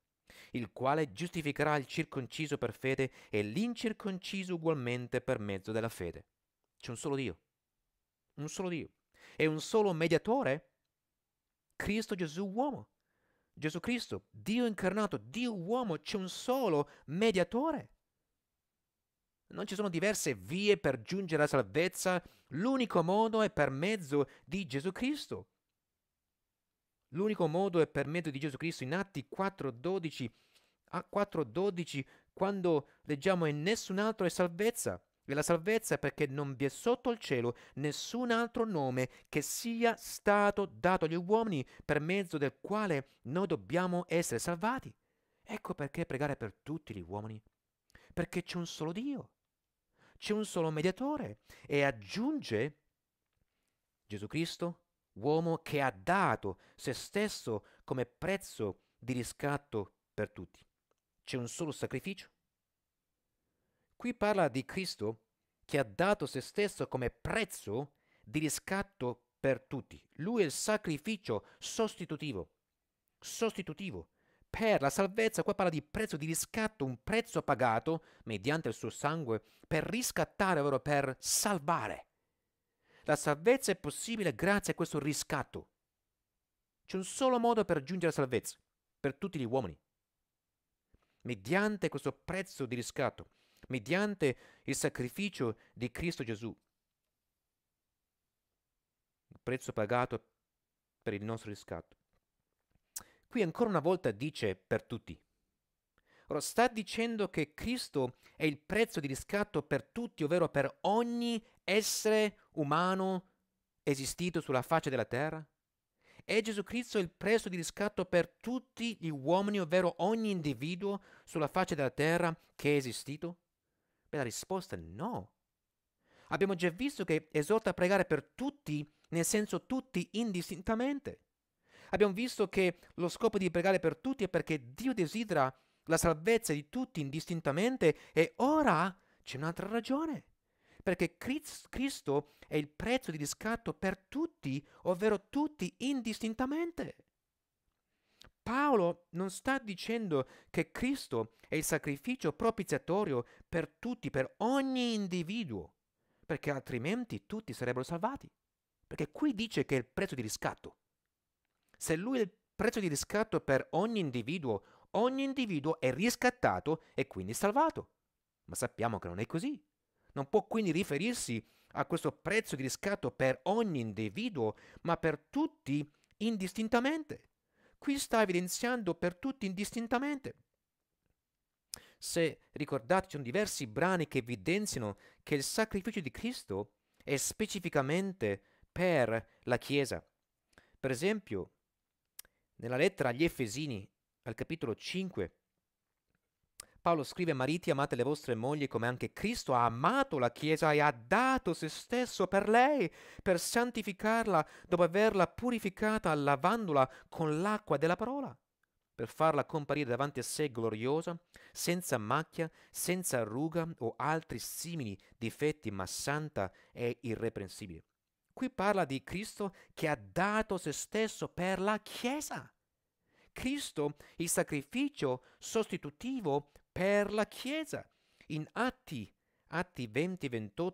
il quale giustificherà il circonciso per fede e l'incirconciso ugualmente per mezzo della fede. C'è un solo Dio, un solo Dio. E un solo mediatore? Cristo Gesù uomo. Gesù Cristo, Dio incarnato, Dio uomo, c'è un solo mediatore. Non ci sono diverse vie per giungere alla salvezza, l'unico modo è per mezzo di Gesù Cristo. L'unico modo è per mezzo di Gesù Cristo in Atti 4:12 a 4:12 quando leggiamo e nessun altro è salvezza. E la salvezza è perché non vi è sotto il cielo nessun altro nome che sia stato dato agli uomini per mezzo del quale noi dobbiamo essere salvati. Ecco perché pregare per tutti gli uomini. Perché c'è un solo Dio c'è un solo mediatore e aggiunge Gesù Cristo, uomo che ha dato se stesso come prezzo di riscatto per tutti. C'è un solo sacrificio. Qui parla di Cristo che ha dato se stesso come prezzo di riscatto per tutti. Lui è il sacrificio sostitutivo, sostitutivo per la salvezza, qua parla di prezzo di riscatto, un prezzo pagato mediante il suo sangue per riscattare, ovvero per salvare. La salvezza è possibile grazie a questo riscatto. C'è un solo modo per raggiungere la salvezza, per tutti gli uomini. Mediante questo prezzo di riscatto, mediante il sacrificio di Cristo Gesù. Il prezzo pagato per il nostro riscatto. Qui ancora una volta dice per tutti. Ora sta dicendo che Cristo è il prezzo di riscatto per tutti, ovvero per ogni essere umano esistito sulla faccia della terra? È Gesù Cristo il prezzo di riscatto per tutti gli uomini, ovvero ogni individuo sulla faccia della terra che è esistito? Beh, la risposta è no. Abbiamo già visto che esorta a pregare per tutti, nel senso tutti indistintamente abbiamo visto che lo scopo di pregare per tutti è perché Dio desidera la salvezza di tutti indistintamente e ora c'è un'altra ragione, perché Cristo è il prezzo di riscatto per tutti, ovvero tutti indistintamente. Paolo non sta dicendo che Cristo è il sacrificio propiziatorio per tutti, per ogni individuo, perché altrimenti tutti sarebbero salvati. Perché qui dice che è il prezzo di riscatto. Se lui è il prezzo di riscatto per ogni individuo, ogni individuo è riscattato e quindi salvato. Ma sappiamo che non è così. Non può quindi riferirsi a questo prezzo di riscatto per ogni individuo, ma per tutti indistintamente. Qui sta evidenziando per tutti indistintamente. Se ricordate, ci sono diversi brani che evidenziano che il sacrificio di Cristo è specificamente per la Chiesa. Per esempio, nella lettera agli Efesini, al capitolo 5, Paolo scrive, mariti amate le vostre mogli come anche Cristo ha amato la Chiesa e ha dato se stesso per lei, per santificarla dopo averla purificata lavandola con l'acqua della parola, per farla comparire davanti a sé gloriosa, senza macchia, senza ruga o altri simili difetti, ma santa e irreprensibile. Qui parla di Cristo che ha dato se stesso per la Chiesa. Cristo il sacrificio sostitutivo per la Chiesa. In Atti, Atti 20-28,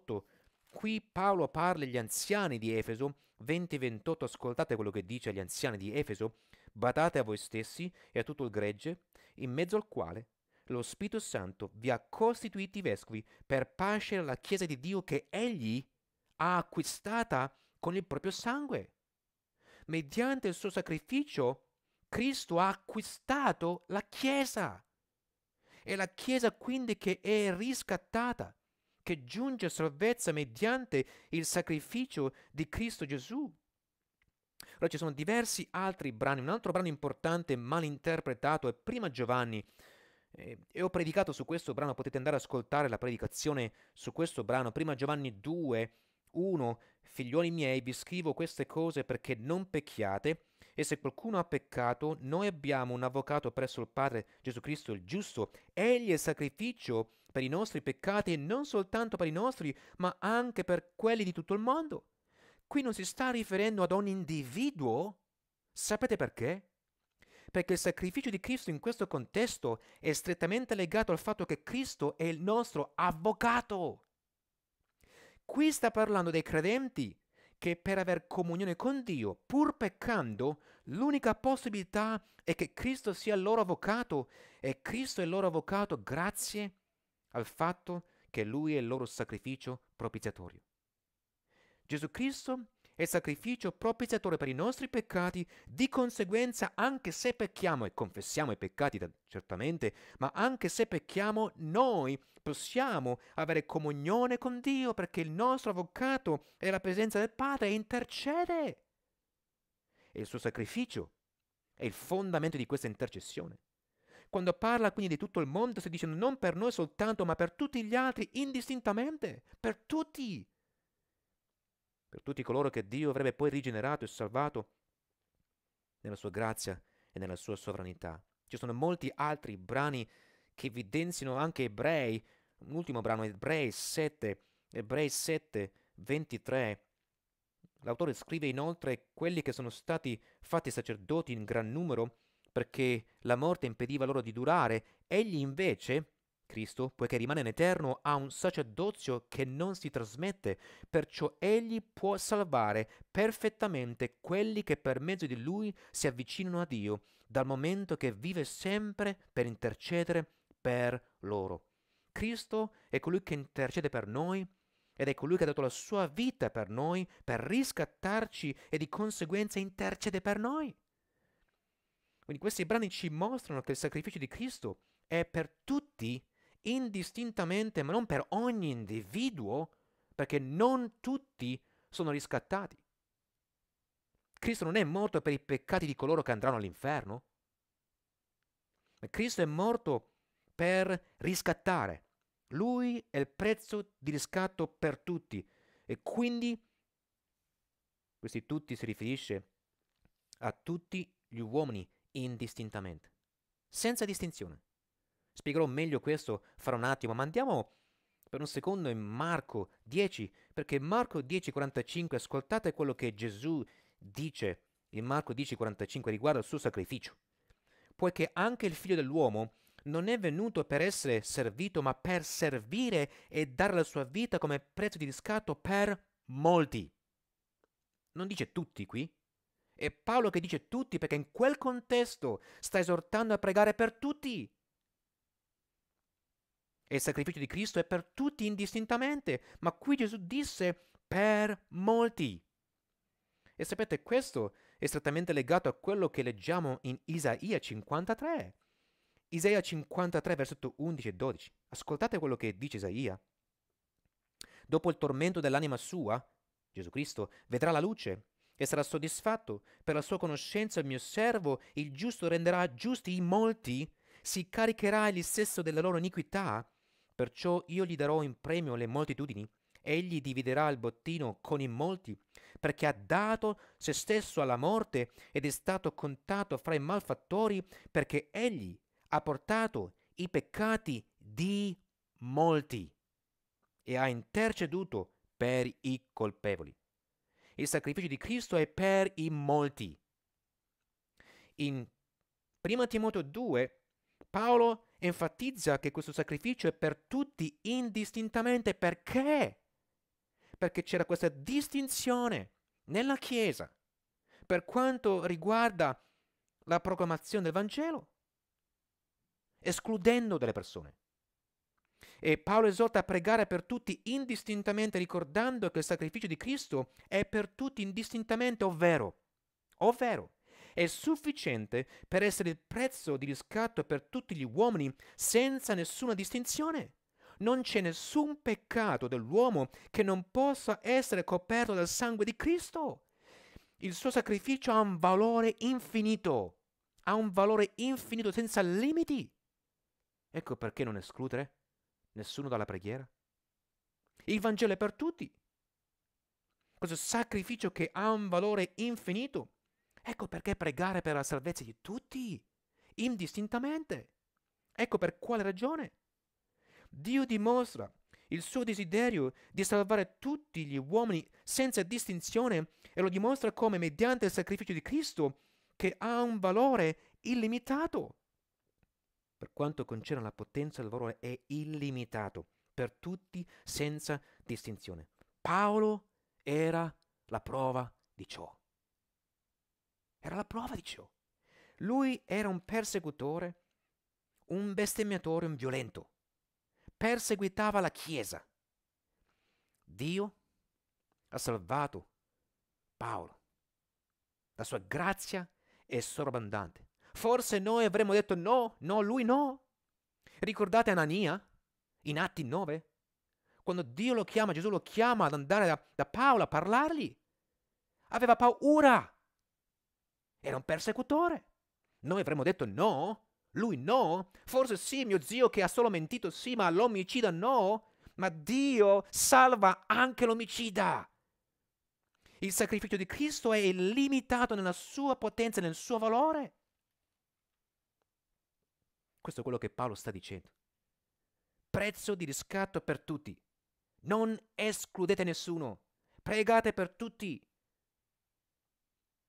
qui Paolo parla agli anziani di Efeso, 20-28, ascoltate quello che dice agli anziani di Efeso, badate a voi stessi e a tutto il gregge, in mezzo al quale lo Spirito Santo vi ha costituiti vescovi per pascere la Chiesa di Dio che Egli ha acquistata con il proprio sangue. Mediante il suo sacrificio, Cristo ha acquistato la Chiesa. È la Chiesa quindi che è riscattata, che giunge a salvezza mediante il sacrificio di Cristo Gesù. Allora ci sono diversi altri brani, un altro brano importante mal interpretato è Prima Giovanni. Eh, e ho predicato su questo brano, potete andare ad ascoltare la predicazione su questo brano, Prima Giovanni 2, 1. Figliuoli miei, vi scrivo queste cose perché non pecchiate, e se qualcuno ha peccato, noi abbiamo un avvocato presso il Padre Gesù Cristo il giusto. Egli è sacrificio per i nostri peccati e non soltanto per i nostri, ma anche per quelli di tutto il mondo. Qui non si sta riferendo ad un individuo. Sapete perché? Perché il sacrificio di Cristo in questo contesto è strettamente legato al fatto che Cristo è il nostro avvocato. Qui sta parlando dei credenti che per aver comunione con Dio, pur peccando, l'unica possibilità è che Cristo sia il loro avvocato e Cristo è il loro avvocato grazie al fatto che lui è il loro sacrificio propiziatorio. Gesù Cristo e sacrificio propiziatore per i nostri peccati, di conseguenza anche se pecchiamo e confessiamo i peccati certamente, ma anche se pecchiamo noi possiamo avere comunione con Dio perché il nostro avvocato è la presenza del Padre e intercede. E il suo sacrificio è il fondamento di questa intercessione. Quando parla quindi di tutto il mondo sta dicendo non per noi soltanto, ma per tutti gli altri indistintamente, per tutti per tutti coloro che Dio avrebbe poi rigenerato e salvato nella sua grazia e nella sua sovranità. Ci sono molti altri brani che evidenziano anche ebrei, un ultimo brano, Ebrei 7, Ebrei 7, 23. L'autore scrive inoltre quelli che sono stati fatti sacerdoti in gran numero perché la morte impediva loro di durare, egli invece Cristo, poiché rimane in eterno, ha un sacerdozio che non si trasmette, perciò egli può salvare perfettamente quelli che per mezzo di lui si avvicinano a Dio, dal momento che vive sempre per intercedere per loro. Cristo è colui che intercede per noi ed è colui che ha dato la sua vita per noi per riscattarci e di conseguenza intercede per noi. Quindi questi brani ci mostrano che il sacrificio di Cristo è per tutti indistintamente, ma non per ogni individuo, perché non tutti sono riscattati. Cristo non è morto per i peccati di coloro che andranno all'inferno. Cristo è morto per riscattare. Lui è il prezzo di riscatto per tutti. E quindi, questi tutti si riferisce a tutti gli uomini indistintamente, senza distinzione. Spiegherò meglio questo fra un attimo, ma andiamo per un secondo in Marco 10, perché Marco 10:45, ascoltate quello che Gesù dice in Marco 10:45 riguardo al suo sacrificio. Poiché anche il figlio dell'uomo non è venuto per essere servito, ma per servire e dare la sua vita come prezzo di riscatto per molti. Non dice tutti qui. È Paolo che dice tutti perché in quel contesto sta esortando a pregare per tutti. E il sacrificio di Cristo è per tutti indistintamente, ma qui Gesù disse per molti. E sapete, questo è strettamente legato a quello che leggiamo in Isaia 53. Isaia 53, versetto 11 e 12. Ascoltate quello che dice Isaia. Dopo il tormento dell'anima sua, Gesù Cristo vedrà la luce e sarà soddisfatto. Per la sua conoscenza il mio servo, il giusto renderà giusti i molti, si caricherà egli stesso della loro iniquità Perciò io gli darò in premio le moltitudini, egli dividerà il bottino con i molti, perché ha dato se stesso alla morte ed è stato contato fra i malfattori, perché egli ha portato i peccati di molti e ha interceduto per i colpevoli. Il sacrificio di Cristo è per i molti. In 1 Timoteo 2 Paolo enfatizza che questo sacrificio è per tutti indistintamente perché? Perché c'era questa distinzione nella Chiesa per quanto riguarda la proclamazione del Vangelo, escludendo delle persone. E Paolo esorta a pregare per tutti indistintamente, ricordando che il sacrificio di Cristo è per tutti indistintamente, ovvero, ovvero, è sufficiente per essere il prezzo di riscatto per tutti gli uomini senza nessuna distinzione. Non c'è nessun peccato dell'uomo che non possa essere coperto dal sangue di Cristo. Il suo sacrificio ha un valore infinito, ha un valore infinito senza limiti. Ecco perché non escludere nessuno dalla preghiera. Il Vangelo è per tutti. Questo sacrificio che ha un valore infinito Ecco perché pregare per la salvezza di tutti, indistintamente. Ecco per quale ragione. Dio dimostra il suo desiderio di salvare tutti gli uomini senza distinzione e lo dimostra come mediante il sacrificio di Cristo che ha un valore illimitato. Per quanto concerne la potenza, il valore è illimitato per tutti senza distinzione. Paolo era la prova di ciò. Era la prova di ciò. Lui era un persecutore, un bestemmiatore, un violento. Perseguitava la Chiesa. Dio ha salvato Paolo. La sua grazia è sovrabbondante. Forse noi avremmo detto no, no, lui no. Ricordate Anania in Atti 9? Quando Dio lo chiama, Gesù lo chiama ad andare da, da Paolo a parlargli. Aveva paura. Era un persecutore. Noi avremmo detto no? Lui no? Forse sì, mio zio che ha solo mentito sì, ma l'omicida no? Ma Dio salva anche l'omicida. Il sacrificio di Cristo è illimitato nella sua potenza e nel suo valore. Questo è quello che Paolo sta dicendo. Prezzo di riscatto per tutti. Non escludete nessuno. Pregate per tutti.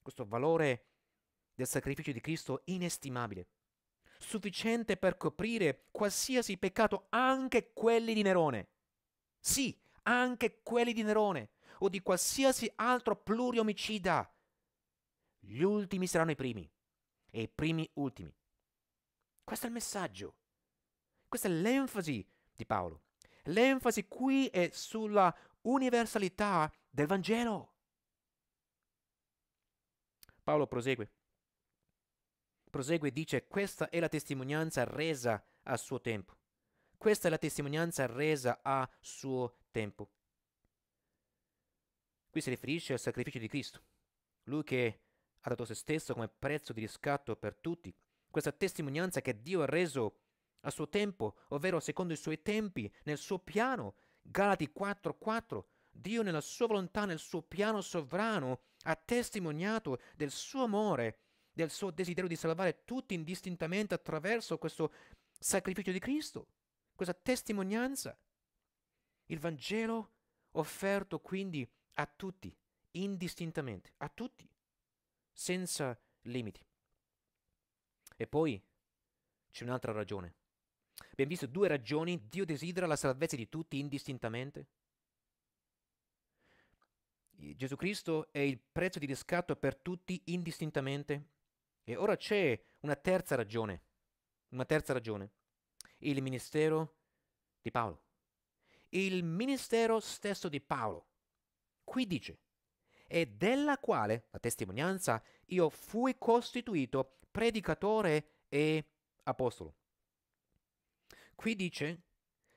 Questo valore è del sacrificio di Cristo inestimabile, sufficiente per coprire qualsiasi peccato, anche quelli di Nerone. Sì, anche quelli di Nerone o di qualsiasi altro pluriomicida. Gli ultimi saranno i primi e i primi ultimi. Questo è il messaggio. Questa è l'enfasi di Paolo. L'enfasi qui è sulla universalità del Vangelo. Paolo prosegue prosegue e dice questa è la testimonianza resa a suo tempo. Questa è la testimonianza resa a suo tempo. Qui si riferisce al sacrificio di Cristo, lui che ha dato se stesso come prezzo di riscatto per tutti. Questa testimonianza che Dio ha reso a suo tempo, ovvero secondo i suoi tempi, nel suo piano. Galati 4:4. Dio nella sua volontà, nel suo piano sovrano, ha testimoniato del suo amore del suo desiderio di salvare tutti indistintamente attraverso questo sacrificio di Cristo, questa testimonianza. Il Vangelo offerto quindi a tutti, indistintamente, a tutti, senza limiti. E poi c'è un'altra ragione. Abbiamo visto due ragioni, Dio desidera la salvezza di tutti indistintamente. Gesù Cristo è il prezzo di riscatto per tutti indistintamente e ora c'è una terza ragione, una terza ragione, il ministero di Paolo. Il ministero stesso di Paolo. Qui dice, e della quale, la testimonianza, io fui costituito predicatore e apostolo. Qui dice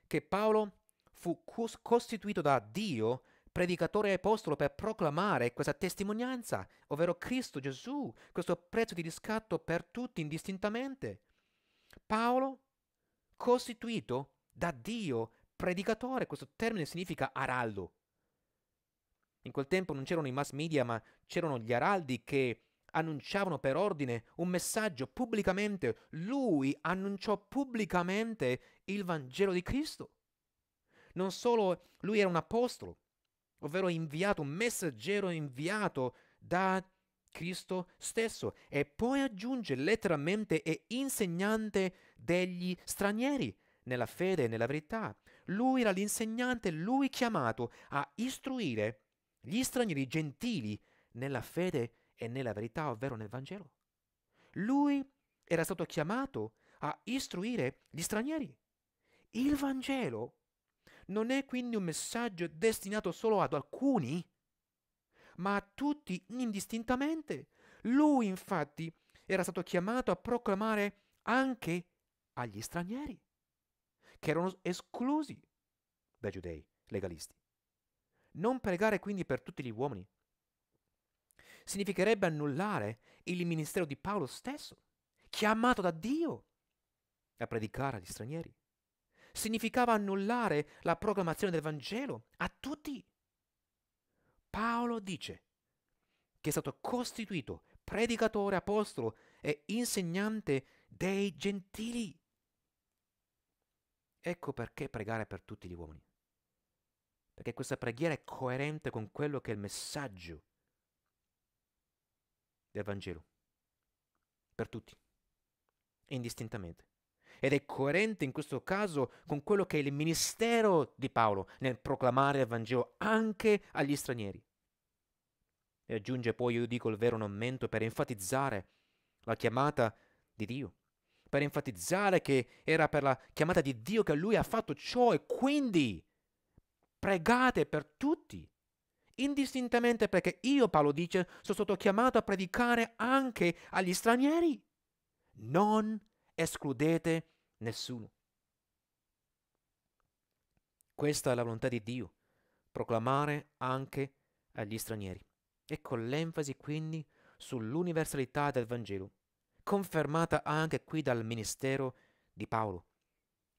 che Paolo fu costituito da Dio predicatore e apostolo per proclamare questa testimonianza, ovvero Cristo Gesù, questo prezzo di riscatto per tutti indistintamente. Paolo, costituito da Dio, predicatore, questo termine significa araldo. In quel tempo non c'erano i mass media, ma c'erano gli araldi che annunciavano per ordine un messaggio pubblicamente. Lui annunciò pubblicamente il Vangelo di Cristo. Non solo lui era un apostolo, ovvero inviato, un messaggero inviato da Cristo stesso. E poi aggiunge letteralmente è insegnante degli stranieri nella fede e nella verità. Lui era l'insegnante, lui chiamato a istruire gli stranieri gentili nella fede e nella verità, ovvero nel Vangelo. Lui era stato chiamato a istruire gli stranieri. Il Vangelo non è quindi un messaggio destinato solo ad alcuni, ma a tutti indistintamente. Lui infatti era stato chiamato a proclamare anche agli stranieri, che erano esclusi dai giudei legalisti. Non pregare quindi per tutti gli uomini significherebbe annullare il ministero di Paolo stesso, chiamato da Dio a predicare agli stranieri significava annullare la proclamazione del Vangelo a tutti. Paolo dice che è stato costituito predicatore, apostolo e insegnante dei gentili. Ecco perché pregare per tutti gli uomini. Perché questa preghiera è coerente con quello che è il messaggio del Vangelo. Per tutti. Indistintamente ed è coerente in questo caso con quello che è il ministero di Paolo nel proclamare il Vangelo anche agli stranieri. E aggiunge poi io dico il vero non mento per enfatizzare la chiamata di Dio, per enfatizzare che era per la chiamata di Dio che lui ha fatto ciò e quindi pregate per tutti indistintamente perché io, Paolo dice, sono stato chiamato a predicare anche agli stranieri, non escludete nessuno. Questa è la volontà di Dio, proclamare anche agli stranieri. Ecco l'enfasi quindi sull'universalità del Vangelo, confermata anche qui dal ministero di Paolo,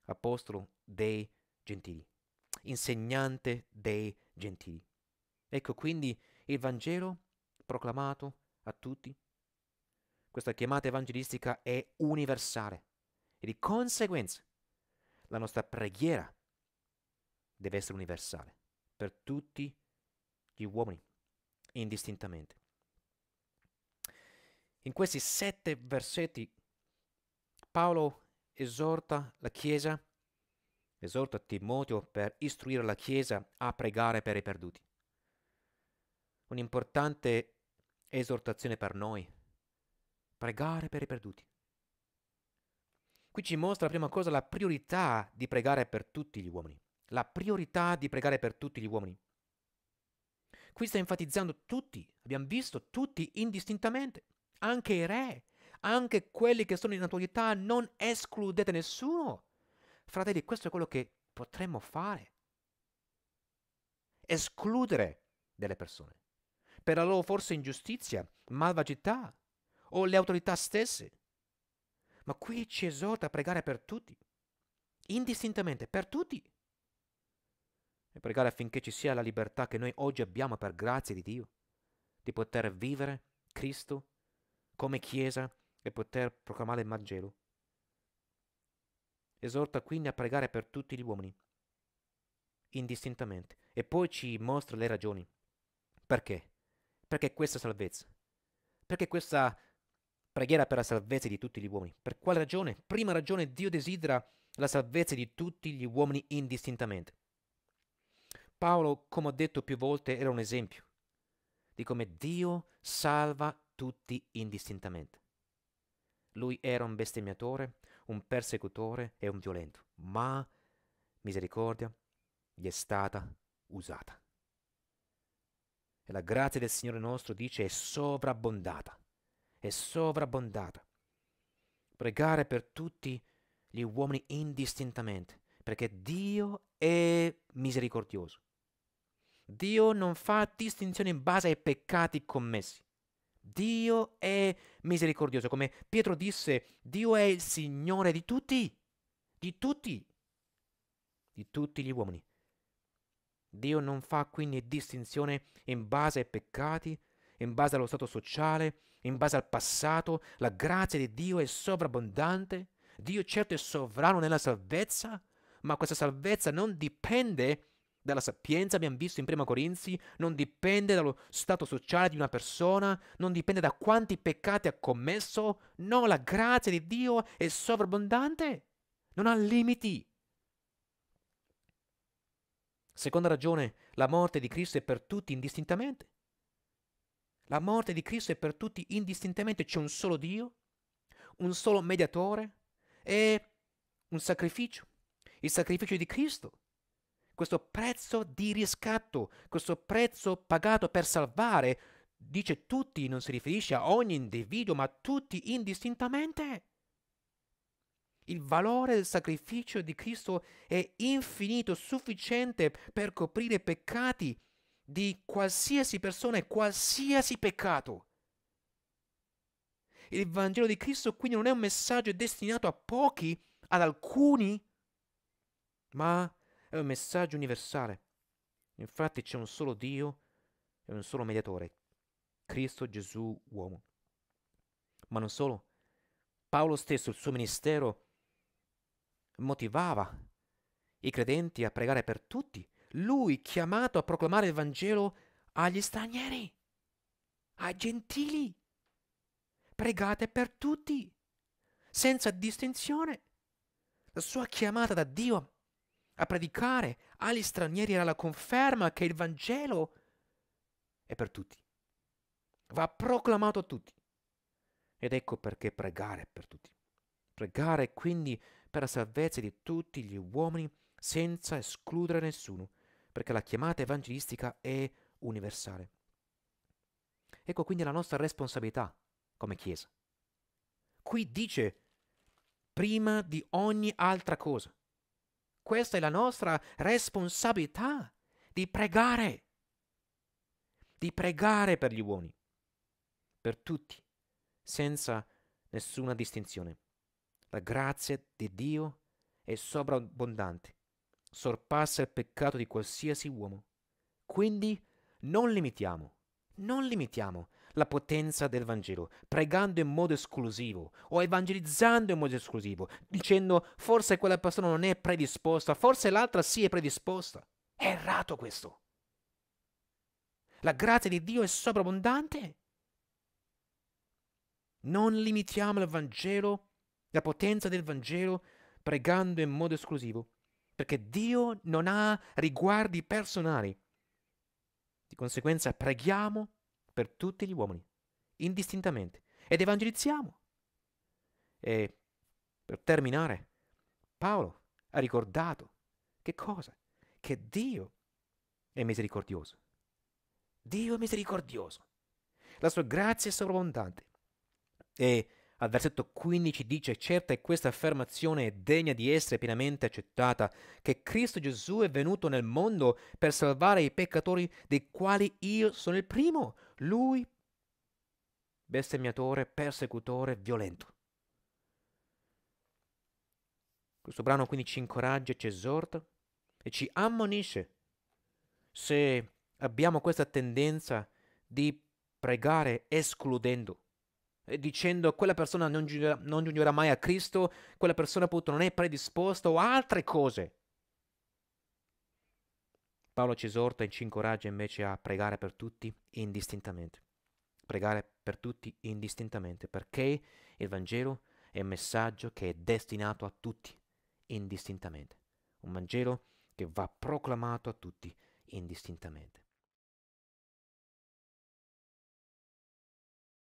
apostolo dei gentili, insegnante dei gentili. Ecco quindi il Vangelo proclamato a tutti questa chiamata evangelistica è universale e di conseguenza la nostra preghiera deve essere universale per tutti gli uomini, indistintamente. In questi sette versetti Paolo esorta la Chiesa, esorta Timoteo per istruire la Chiesa a pregare per i perduti. Un'importante esortazione per noi pregare per i perduti. Qui ci mostra la prima cosa la priorità di pregare per tutti gli uomini. La priorità di pregare per tutti gli uomini. Qui sta enfatizzando tutti, abbiamo visto tutti indistintamente, anche i re, anche quelli che sono in attualità, non escludete nessuno. Fratelli, questo è quello che potremmo fare. Escludere delle persone, per la loro forse ingiustizia, malvagità, o le autorità stesse. Ma qui ci esorta a pregare per tutti, indistintamente, per tutti. E pregare affinché ci sia la libertà che noi oggi abbiamo per grazia di Dio, di poter vivere Cristo come Chiesa e poter proclamare il Vangelo. Esorta quindi a pregare per tutti gli uomini, indistintamente, e poi ci mostra le ragioni. Perché? Perché questa salvezza, perché questa preghiera per la salvezza di tutti gli uomini. Per quale ragione? Prima ragione, Dio desidera la salvezza di tutti gli uomini indistintamente. Paolo, come ho detto più volte, era un esempio di come Dio salva tutti indistintamente. Lui era un bestemmiatore, un persecutore e un violento, ma misericordia gli è stata usata. E la grazia del Signore nostro dice è sovrabbondata e sovrabbondata. Pregare per tutti gli uomini indistintamente, perché Dio è misericordioso. Dio non fa distinzione in base ai peccati commessi. Dio è misericordioso. Come Pietro disse, Dio è il Signore di tutti, di tutti, di tutti gli uomini. Dio non fa quindi distinzione in base ai peccati, in base allo stato sociale, in base al passato, la grazia di Dio è sovrabbondante. Dio certo è sovrano nella salvezza, ma questa salvezza non dipende dalla sapienza, abbiamo visto in Prima Corinzi, non dipende dallo stato sociale di una persona, non dipende da quanti peccati ha commesso, no, la grazia di Dio è sovrabbondante, non ha limiti. Seconda ragione, la morte di Cristo è per tutti indistintamente. La morte di Cristo è per tutti indistintamente, c'è un solo Dio, un solo mediatore e un sacrificio, il sacrificio di Cristo, questo prezzo di riscatto, questo prezzo pagato per salvare, dice tutti, non si riferisce a ogni individuo, ma a tutti indistintamente. Il valore del sacrificio di Cristo è infinito, sufficiente per coprire peccati, di qualsiasi persona e qualsiasi peccato. Il Vangelo di Cristo quindi non è un messaggio destinato a pochi, ad alcuni, ma è un messaggio universale. Infatti c'è un solo Dio e un solo mediatore, Cristo Gesù uomo. Ma non solo, Paolo stesso, il suo ministero, motivava i credenti a pregare per tutti, lui chiamato a proclamare il Vangelo agli stranieri, ai gentili. Pregate per tutti, senza distinzione. La sua chiamata da Dio a predicare agli stranieri era la conferma che il Vangelo è per tutti. Va proclamato a tutti. Ed ecco perché pregare per tutti. Pregare quindi per la salvezza di tutti gli uomini senza escludere nessuno, perché la chiamata evangelistica è universale. Ecco quindi la nostra responsabilità come Chiesa. Qui dice, prima di ogni altra cosa, questa è la nostra responsabilità di pregare, di pregare per gli uomini, per tutti, senza nessuna distinzione. La grazia di Dio è sovrabbondante sorpassa il peccato di qualsiasi uomo. Quindi non limitiamo, non limitiamo la potenza del Vangelo, pregando in modo esclusivo o evangelizzando in modo esclusivo, dicendo forse quella persona non è predisposta, forse l'altra sì è predisposta. È errato questo. La grazia di Dio è sovrabbondante. Non limitiamo il Vangelo, la potenza del Vangelo, pregando in modo esclusivo perché Dio non ha riguardi personali. Di conseguenza preghiamo per tutti gli uomini, indistintamente, ed evangelizziamo. E per terminare, Paolo ha ricordato che cosa? Che Dio è misericordioso. Dio è misericordioso. La sua grazia è sovrabbondante. E al versetto 15 dice, certa è questa affermazione è degna di essere pienamente accettata, che Cristo Gesù è venuto nel mondo per salvare i peccatori dei quali io sono il primo, lui bestemmiatore, persecutore, violento. Questo brano quindi ci incoraggia, ci esorta e ci ammonisce se abbiamo questa tendenza di pregare escludendo eh, dicendo quella persona non giungerà, non giungerà mai a Cristo, quella persona appunto non è predisposta o altre cose. Paolo ci esorta e ci incoraggia invece a pregare per tutti indistintamente. Pregare per tutti indistintamente perché il Vangelo è un messaggio che è destinato a tutti indistintamente. Un Vangelo che va proclamato a tutti indistintamente.